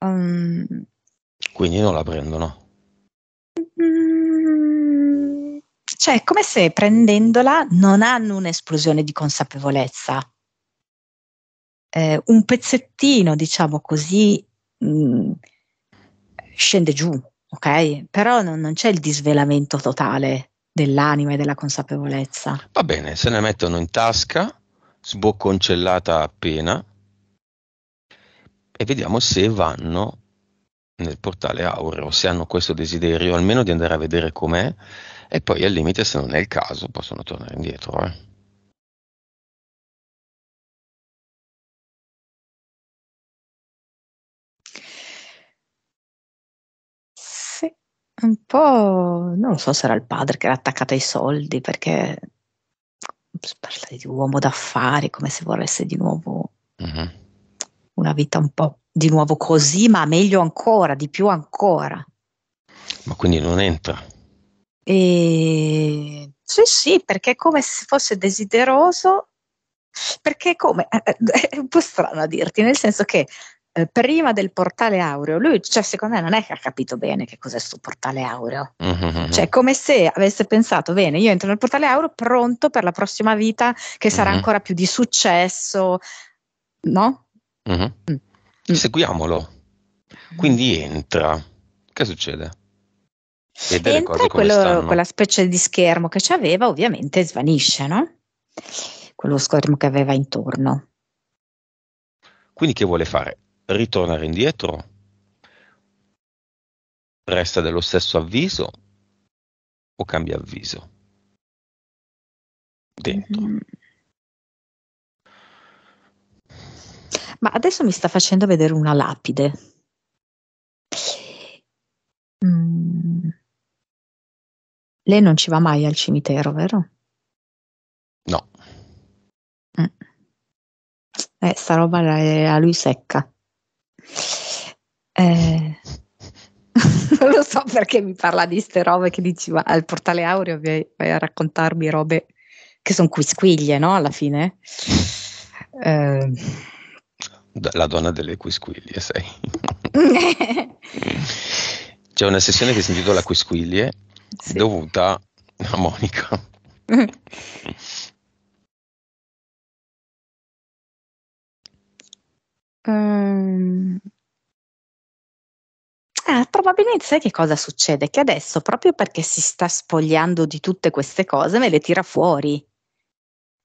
Um, Quindi non la prendono. Mm, cioè, è come se prendendola non hanno un'esplosione di consapevolezza. Eh, un pezzettino, diciamo così, mh, mm, scende giù, ok? Però non, non c'è il disvelamento totale dell'anima e della consapevolezza. Va bene, se ne mettono in tasca, sbocconcellata appena, e vediamo se vanno nel portale aureo, se hanno questo desiderio almeno di andare a vedere com'è, e poi al limite, se non è il caso, possono tornare indietro. Eh. Un po', non lo so, era il padre che era attaccato ai soldi perché si parla di uomo d'affari come se volesse di nuovo uh-huh. una vita un po' di nuovo così, ma meglio ancora, di più ancora. Ma quindi non entra? E... Sì, sì, perché è come se fosse desideroso, perché come, è un po' strano a dirti, nel senso che eh, prima del portale aureo, lui cioè, secondo me non è che ha capito bene che cos'è questo portale aureo. Mm-hmm. Cioè, come se avesse pensato, bene, io entro nel portale aureo pronto per la prossima vita che sarà mm-hmm. ancora più di successo, no? Mm-hmm. Mm. mm. Seguiamolo. Quindi entra. Che succede? Vede entra quello, quella specie di schermo che c'aveva, ovviamente svanisce, no? Quello schermo che aveva intorno. Quindi che vuole fare? ritornare indietro, resta dello stesso avviso o cambia avviso dentro. Mm-hmm. Ma adesso mi sta facendo vedere una lapide. Mm. Lei non ci va mai al cimitero, vero? No. Mm. Eh, sta roba è a lui secca. Eh, non lo so perché mi parla di ste robe che dici, ma al portale Aureo vai, vai a raccontarmi robe che sono quisquiglie, no? Alla fine. Eh, la donna delle quisquiglie, sei. C'è una sessione che si intitola Quisquiglie sì. dovuta a Monica. um. Ah, probabilmente sai che cosa succede? Che adesso, proprio perché si sta spogliando di tutte queste cose, me le tira fuori.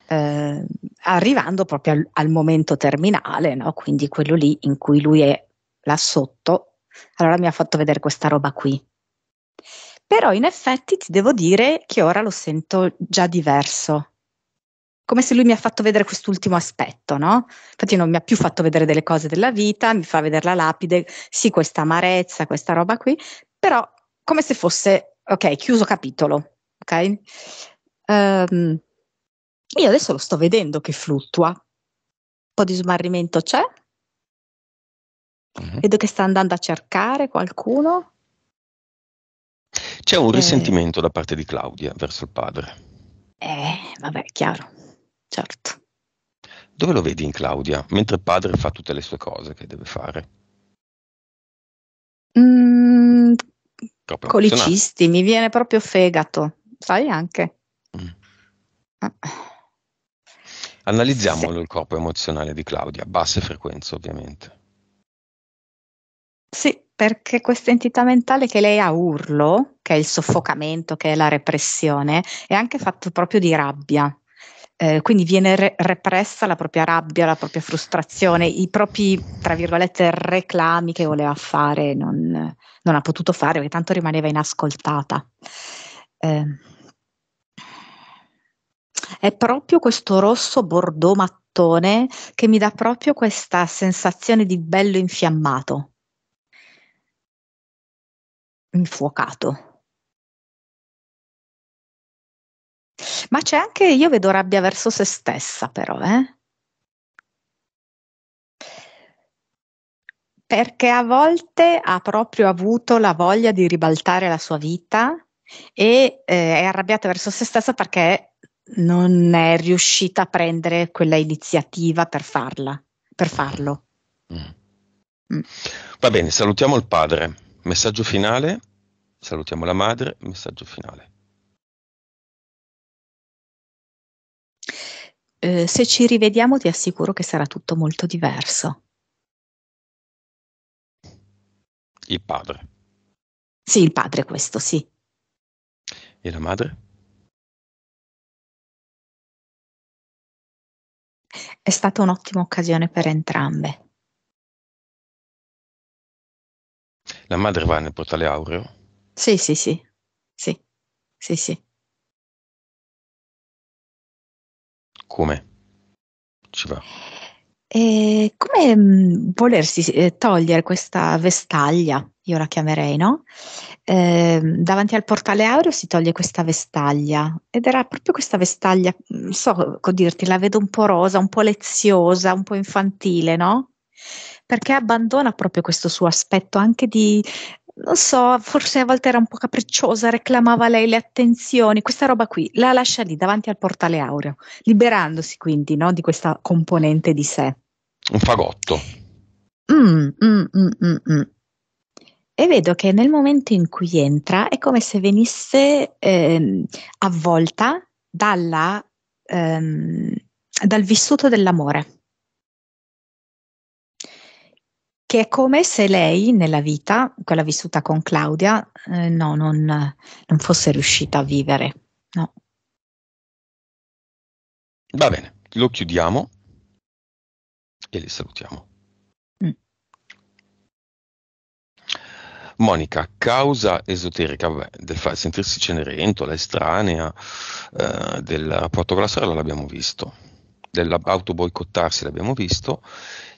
Eh, arrivando proprio al, al momento terminale, no? quindi quello lì in cui lui è là sotto, allora mi ha fatto vedere questa roba qui. Però in effetti ti devo dire che ora lo sento già diverso, come se lui mi ha fatto vedere quest'ultimo aspetto, no? Infatti non mi ha più fatto vedere delle cose della vita, mi fa vedere la lapide, sì, questa amarezza, questa roba qui, però come se fosse, ok, chiuso capitolo, ok? Um, io adesso lo sto vedendo che fluttua, un po' di smarrimento c'è, uh-huh. vedo che sta andando a cercare qualcuno. C'è un eh. risentimento da parte di Claudia verso il padre. Eh, vabbè, chiaro certo. Dove lo vedi in Claudia, mentre il padre fa tutte le sue cose che deve fare? Mm, colicisti, mi viene proprio fegato, sai anche. Mm. Ah. Analizziamo sì. il corpo emozionale di Claudia, basse frequenze ovviamente. Sì, perché questa entità mentale che lei ha urlo, che è il soffocamento, che è la repressione, è anche fatto proprio di rabbia, eh, quindi viene re- repressa la propria rabbia, la propria frustrazione, i propri, tra virgolette, reclami che voleva fare, non, non ha potuto fare perché tanto rimaneva inascoltata. Eh, è proprio questo rosso bordeaux mattone che mi dà proprio questa sensazione di bello infiammato, infuocato. Ma c'è anche, io vedo rabbia verso se stessa però, eh? Perché a volte ha proprio avuto la voglia di ribaltare la sua vita e eh, è arrabbiata verso se stessa perché non è riuscita a prendere quella iniziativa per farla, per farlo. Mm. Mm. Va bene, salutiamo il padre. Messaggio finale. Salutiamo la madre. Messaggio finale. eh, se ci rivediamo ti assicuro che sarà tutto molto diverso. Il padre. Sì, il padre questo, sì. E la madre? È stata un'ottima occasione per entrambe. La madre va nel portale aureo? Sì, sì, sì. Sì, sì, sì. Come? Ci va. E eh, come mh, mm, volersi eh, togliere questa vestaglia, io la chiamerei, no? Eh, davanti al portale aureo si toglie questa vestaglia ed era proprio questa vestaglia, non mm, so dirti, la vedo un po' rosa, un po' leziosa, un po' infantile, no? Perché abbandona proprio questo suo aspetto anche di non so, forse a volte era un po' capricciosa, reclamava lei le attenzioni, questa roba qui la lascia lì davanti al portale aureo, liberandosi quindi no, di questa componente di sé. Un fagotto. Mm, mm, mm, mm, mm. e vedo che nel momento in cui entra è come se venisse eh, avvolta dalla, ehm, dal vissuto dell'amore. che è come se lei nella vita, quella vissuta con Claudia, eh, no, non, non fosse riuscita a vivere. No. Va bene, lo chiudiamo e le salutiamo. Mm. Monica, causa esoterica vabbè, del fa- sentirsi Cenerentola, estranea, eh, del rapporto con la sorella l'abbiamo visto, dell'auto l'abbiamo visto,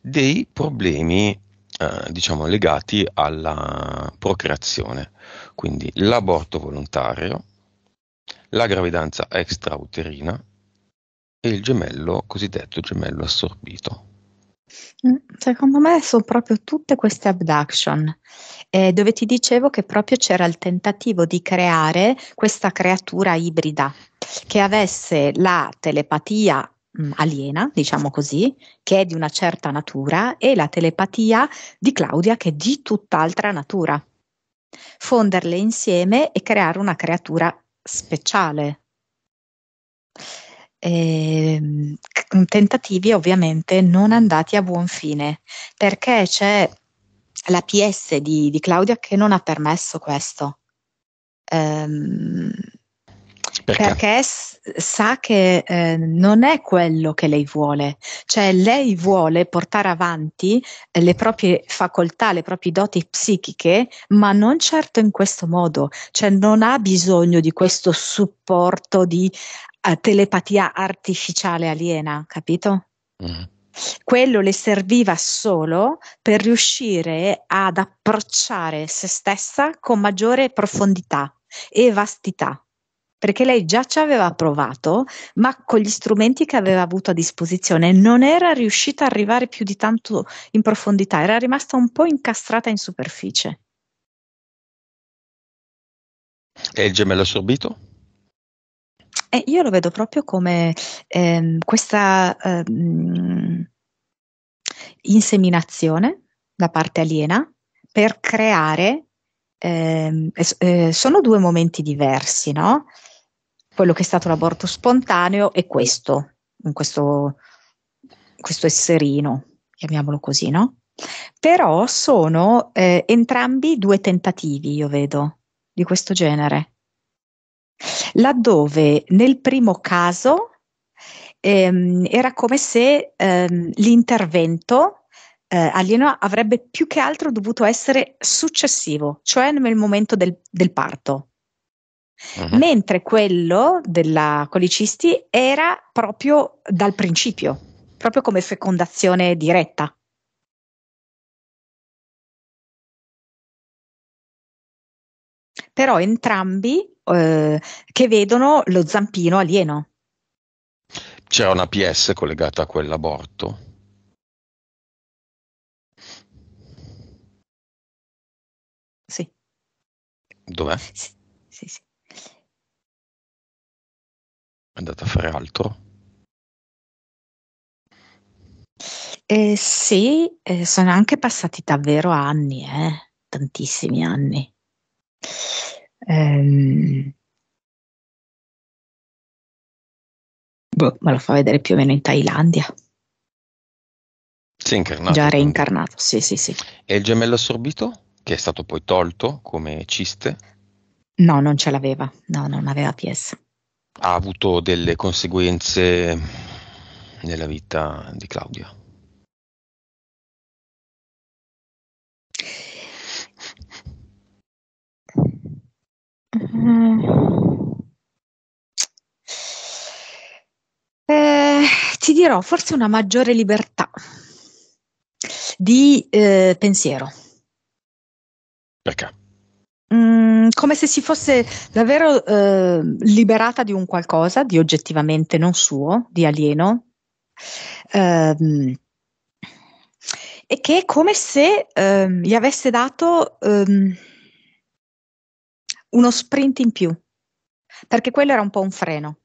dei problemi eh, diciamo legati alla procreazione, quindi l'aborto volontario, la gravidanza extrauterina e il gemello cosiddetto gemello assorbito. Mm, secondo me sono proprio tutte queste abduction, eh, dove ti dicevo che proprio c'era il tentativo di creare questa creatura ibrida che avesse la telepatia Mm, aliena, diciamo così, che è di una certa natura, e la telepatia di Claudia, che è di tutt'altra natura. Fonderle insieme e creare una creatura speciale. E, ehm, tentativi ovviamente non andati a buon fine, perché c'è la PS di, di Claudia che non ha permesso questo. Ehm, perché, perché s- sa che eh, non è quello che lei vuole, cioè lei vuole portare avanti eh, le proprie facoltà, le proprie doti psichiche, ma non certo in questo modo, cioè non ha bisogno di questo supporto di eh, telepatia artificiale aliena, capito? Mm quello le serviva solo per riuscire ad approcciare se stessa con maggiore profondità e vastità perché lei già ci aveva provato, ma con gli strumenti che aveva avuto a disposizione non era riuscita a arrivare più di tanto in profondità, era rimasta un po' incastrata in superficie. E il gemello assorbito? Eh, io lo vedo proprio come ehm, questa ehm, inseminazione da parte aliena per creare, ehm, eh, sono due momenti diversi, no? quello che è stato l'aborto spontaneo e questo, questo, questo esserino, chiamiamolo così, no? Però sono eh, entrambi due tentativi, io vedo, di questo genere. Laddove nel primo caso ehm, era come se ehm, l'intervento eh, alieno avrebbe più che altro dovuto essere successivo, cioè nel momento del, del parto. Mm-hmm. Mentre quello della colicisti era proprio dal principio, proprio come fecondazione diretta. Però entrambi eh, che vedono lo zampino alieno. C'era una PS collegata a quell'aborto? Sì. Dov'è? Sì. andata a fare altro? Eh, sì, eh, sono anche passati davvero anni, eh? tantissimi anni. Ehm... Boh, me lo fa vedere più o meno in Thailandia. Sì, incarnato. Già reincarnato, sì, sì, sì. E il gemello assorbito, che è stato poi tolto come ciste? No, non ce l'aveva, no, non aveva PS ha avuto delle conseguenze nella vita di Claudia. Mm. Eh, ti dirò forse una maggiore libertà di eh, pensiero. Perché? Mm Mm, come se si fosse davvero eh, liberata di un qualcosa di oggettivamente non suo, di alieno, ehm, e che è come se ehm, gli avesse dato ehm, uno sprint in più, perché quello era un po' un freno.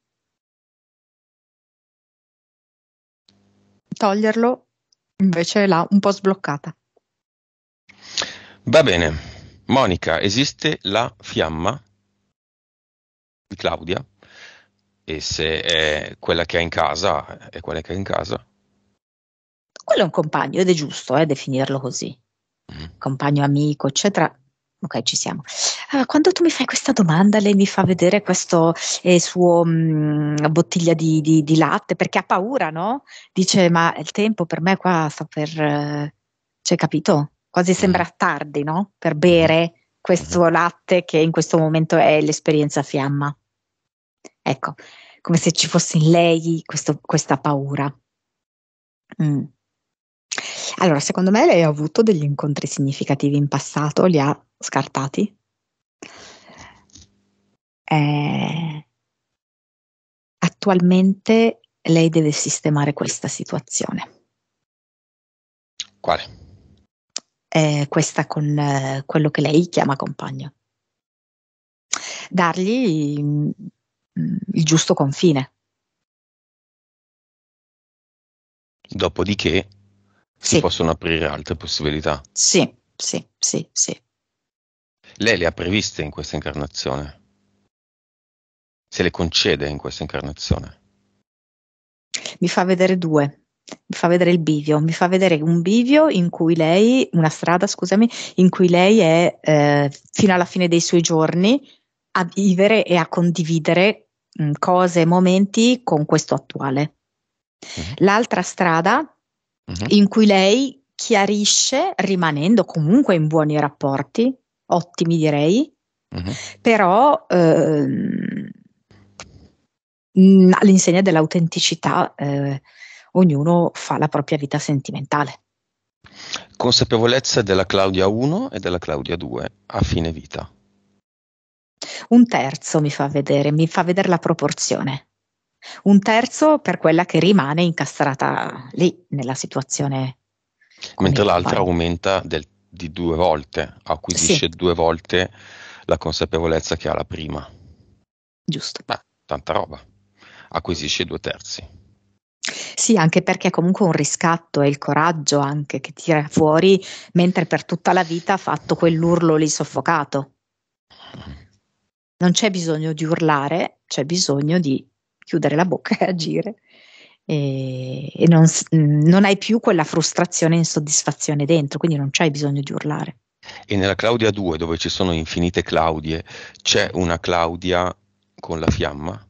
Toglierlo invece l'ha un po' sbloccata. Va bene. Monica, esiste la fiamma di Claudia? E se è quella che ha in casa, è quella che ha in casa? Quello è un compagno ed è giusto eh, definirlo così. Mm. Compagno, amico, eccetera. Ok, ci siamo. Ah, quando tu mi fai questa domanda, lei mi fa vedere questo eh, suo mm, bottiglia di, di, di, latte perché ha paura, no? Dice: Ma il tempo per me qua sta per. Eh, cioè, capito? Quasi sembra mm. tardi, no? Per bere questo mm. latte che in questo momento è l'esperienza fiamma. Ecco, come se ci fosse in lei questo, questa paura. Mm. Allora, secondo me lei ha avuto degli incontri significativi in passato, li ha scartati? Eh, attualmente lei deve sistemare questa situazione. Quale? eh, questa con eh, quello che lei chiama compagno. Dargli mh, mm, mm, il giusto confine. Dopodiché si possono aprire altre possibilità. Sì, sì, sì, sì. Lei le ha previste in questa incarnazione? Se le concede in questa incarnazione? Mi fa vedere due mi fa vedere il bivio, mi fa vedere un bivio in cui lei, una strada, scusami, in cui lei è eh, fino alla fine dei suoi giorni a vivere e a condividere mh, cose e momenti con questo attuale. Uh-huh. L'altra strada uh-huh. in cui lei chiarisce, rimanendo comunque in buoni rapporti, ottimi direi, uh-huh. però eh, all'insegna dell'autenticità. Eh, ognuno fa la propria vita sentimentale. Consapevolezza della Claudia 1 e della Claudia 2 a fine vita. Un terzo mi fa vedere, mi fa vedere la proporzione. Un terzo per quella che rimane incastrata lì nella situazione. Mentre l'altra pare. aumenta del, di due volte, acquisisce sì. due volte la consapevolezza che ha la prima. Giusto. Beh, tanta roba. Acquisisce due terzi. Sì, anche perché comunque un riscatto è il coraggio anche che tira fuori, mentre per tutta la vita ha fatto quell'urlo lì soffocato. Non c'è bisogno di urlare, c'è bisogno di chiudere la bocca e agire. E, e non, non hai più quella frustrazione e insoddisfazione dentro, quindi non c'hai bisogno di urlare. E nella Claudia 2, dove ci sono infinite Claudie, c'è una Claudia con la fiamma?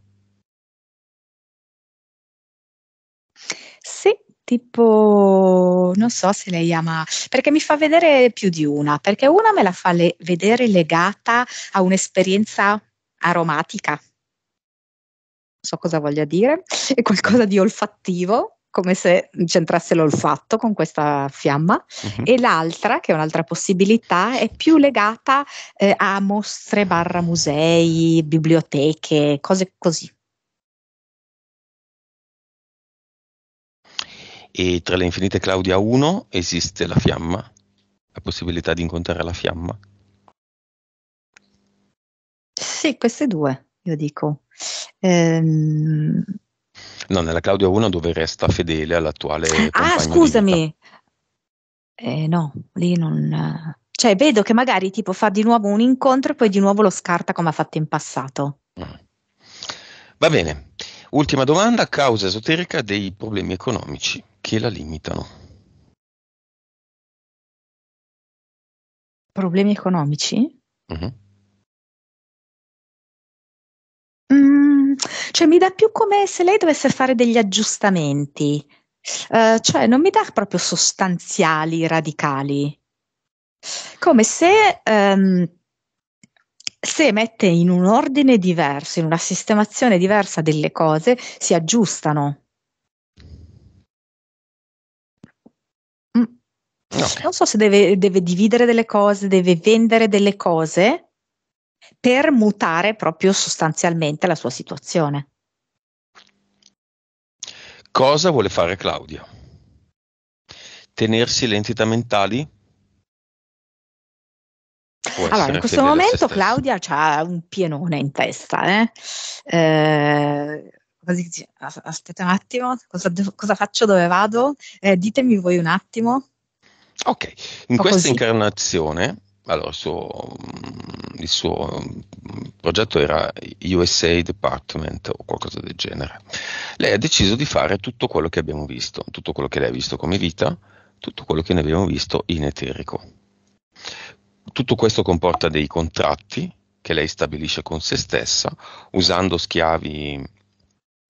tipo non so se lei ama perché mi fa vedere più di una perché una me la fa le, vedere legata a un'esperienza aromatica non so cosa voglia dire è qualcosa di olfattivo come se c'entrasse l'olfatto con questa fiamma uh-huh. e l'altra che è un'altra possibilità è più legata eh, a mostre barra musei biblioteche cose così e tra le infinite Claudia 1 esiste la fiamma, la possibilità di incontrare la fiamma. Sì, queste due, io dico. Ehm... No, nella Claudia 1 dove resta fedele all'attuale... Ah, scusami. Eh, no, lì non... Cioè, vedo che magari tipo fa di nuovo un incontro e poi di nuovo lo scarta come ha fatto in passato. Mm. Va bene. Ultima domanda, causa esoterica dei problemi economici che la limitano. Problemi economici? Uh-huh. Mm, cioè mi dà più come se lei dovesse fare degli aggiustamenti, uh, cioè non mi dà proprio sostanziali, radicali, come se, um, se mette in un ordine diverso, in una sistemazione diversa delle cose, si aggiustano. No. Non so se deve, deve dividere delle cose, deve vendere delle cose per mutare proprio sostanzialmente la sua situazione. Cosa vuole fare Claudia? Tenersi le entità mentali? allora, in questo momento Claudia ha un pienone in testa. Eh? Eh, aspetta un attimo, cosa, cosa faccio? Dove vado? Eh, ditemi voi un attimo. Ok, in o questa così. incarnazione, allora, il suo, il suo, progetto era USA Department o qualcosa del genere. Lei ha deciso di fare tutto quello che abbiamo visto, tutto quello che lei ha visto come vita, tutto quello che ne abbiamo visto in eterico. Tutto questo comporta dei contratti che lei stabilisce con se stessa usando schiavi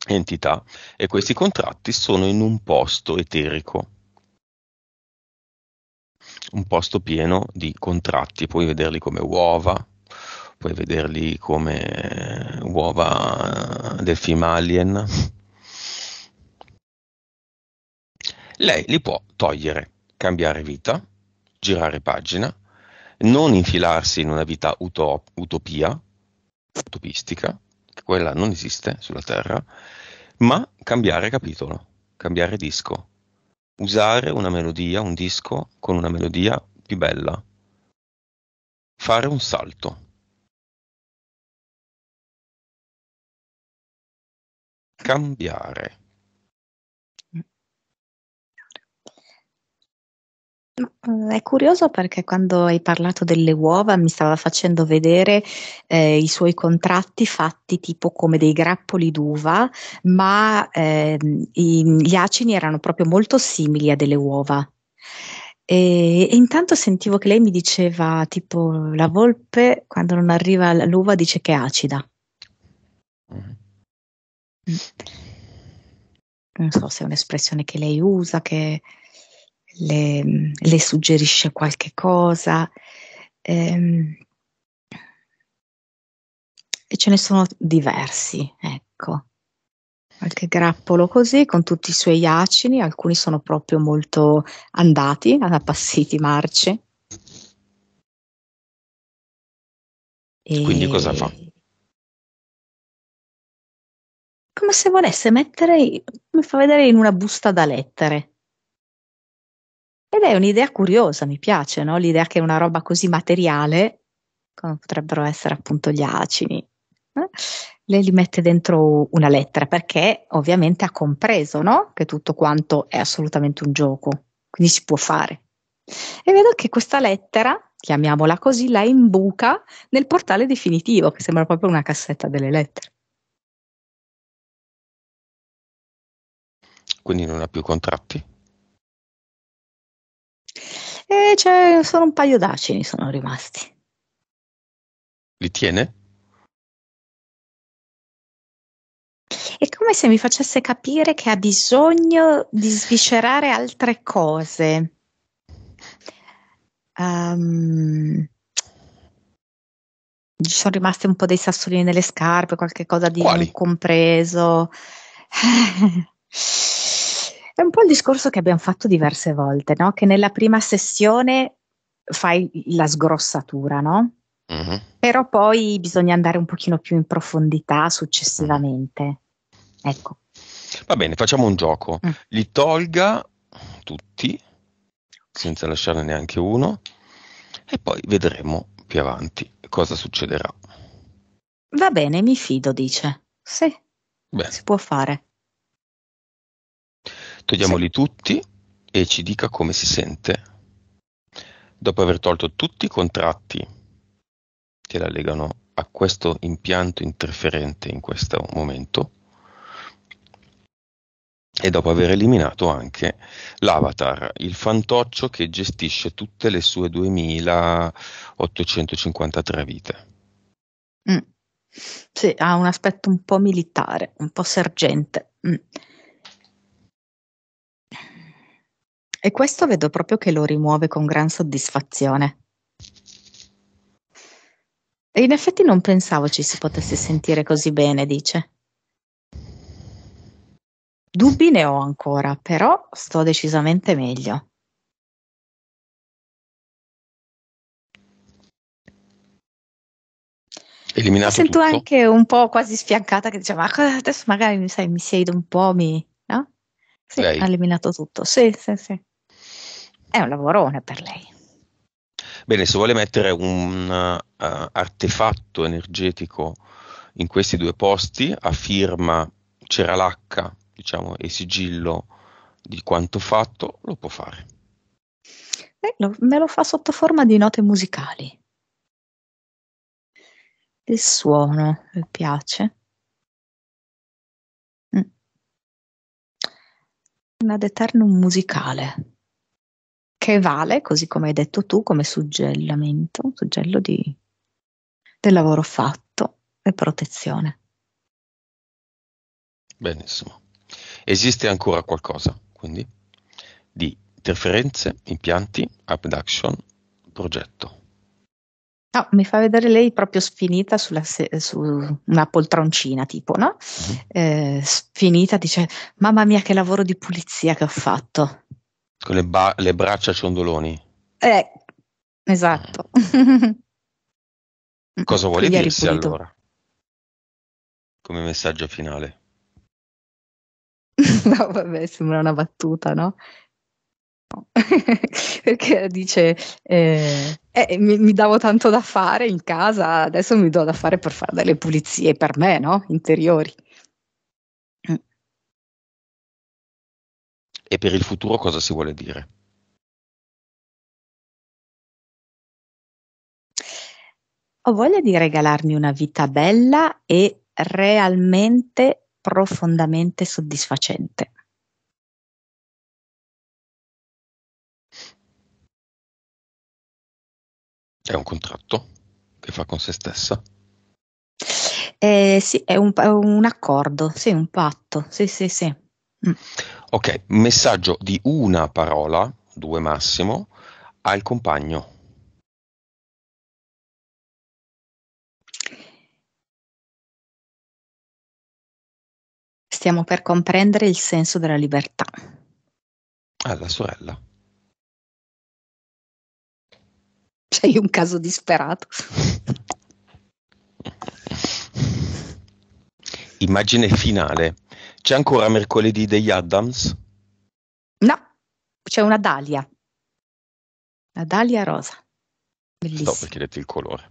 entità e questi contratti sono in un posto eterico un posto pieno di contratti, puoi vederli come uova, puoi vederli come eh, uova del film Alien. Lei li può togliere, cambiare vita, girare pagina, non infilarsi in una vita utop- utopia, utopistica, che quella non esiste sulla Terra, ma cambiare capitolo, cambiare disco, usare una melodia, un disco con una melodia più bella, fare un salto. Cambiare. Mm, è curioso perché quando hai parlato delle uova mi stava facendo vedere eh, i suoi contratti fatti tipo come dei grappoli d'uva, ma eh, i, gli acini erano proprio molto simili a delle uova. E, e, intanto sentivo che lei mi diceva tipo la volpe quando non arriva l'uva dice che è acida. Mm. Mm. Non so se è un'espressione che lei usa, che le, le suggerisce qualche cosa. Ehm, e ce ne sono diversi, ecco. Qualche grappolo così con tutti i suoi acini, alcuni sono proprio molto andati, appassiti, marci. E... Quindi cosa fa? Come se volesse mettere, mi fa vedere in una busta da lettere. Ed è un'idea curiosa, mi piace, no? L'idea che una roba così materiale, come potrebbero essere appunto gli acini, eh? lei li mette dentro una lettera perché ovviamente ha compreso, no? Che tutto quanto è assolutamente un gioco, quindi si può fare. E vedo che questa lettera, chiamiamola così, la imbuca nel portale definitivo, che sembra proprio una cassetta delle lettere. Quindi non ha più contratti? E c'è solo un paio d'acini sono rimasti. Li tiene? È come se mi facesse capire che ha bisogno di sviscerare altre cose. Um, ci sono rimasti un po' dei sassolini nelle scarpe, qualche cosa di Quali? non È un po' il discorso che abbiamo fatto diverse volte, no? che nella prima sessione fai la sgrossatura, no? Mm-hmm. Però poi bisogna andare un pochino più in profondità successivamente. Mm-hmm. Ecco. Va bene, facciamo un gioco. Mm. Li tolga tutti, senza lasciarne neanche uno, e poi vedremo più avanti cosa succederà. Va bene, mi fido, dice. Sì, bene. si può fare. Togliamoli sì. tutti e ci dica come si sente. Dopo aver tolto tutti i contratti che la legano a questo impianto interferente in questo momento e dopo aver eliminato anche l'avatar, il fantoccio che gestisce tutte le sue 2853 vite. Mm. Sì, ha un aspetto un po' militare, un po' sergente. Mm. E questo vedo proprio che lo rimuove con gran soddisfazione. E in effetti non pensavo ci si potesse sentire così bene, dice. Dubbi ne ho ancora, però sto decisamente meglio. Eliminato sento tutto. anche un po' quasi sfiancata che dice ma adesso magari sai, mi siedo un po', mi... no? Sì, Lei. ha eliminato tutto. Sì, sì, sì è un lavorone per lei. Bene, se vuole mettere un uh, artefatto energetico in questi due posti a firma ceralacca, diciamo, e sigillo di quanto fatto, lo può fare. Eh, lo, me lo fa sotto forma di note musicali. Il suono mi piace. Mm. ad deternum musicale che vale, così come hai detto tu, come suggellamento, suggello di, del lavoro fatto e protezione. Benissimo. Esiste ancora qualcosa, quindi, di interferenze, impianti, abduction, progetto. No, mi fa vedere lei proprio sfinita se- su una poltroncina, tipo, no? Mm-hmm. Eh, sfinita dice, mamma mia che lavoro di pulizia che ho fatto. Con le, ba- le braccia ciondoloni. Eh, esatto. Eh. Cosa vuole dirsi allora? Come messaggio finale. no, vabbè, sembra una battuta, no? perché dice eh, eh, mi, mi, davo tanto da fare in casa, adesso mi do da fare per fare delle pulizie per me, no? Interiori. e per il futuro cosa si vuole dire. Ho voglia di regalarmi una vita bella e realmente profondamente soddisfacente. È un contratto che fa con se stessa? Eh, sì, è un, un accordo, sì, un patto, sì, sì, sì. Mm. Ok, messaggio di una parola, due massimo, al compagno. Stiamo per comprendere il senso della libertà. Alla ah, sorella. Sei un caso disperato. Immagine finale. C'è ancora mercoledì degli Adams? No, c'è una Dalia. La Dalia rosa. Bellissima. No, perché hai detto il colore.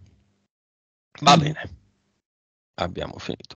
Va mm. bene. Abbiamo finito.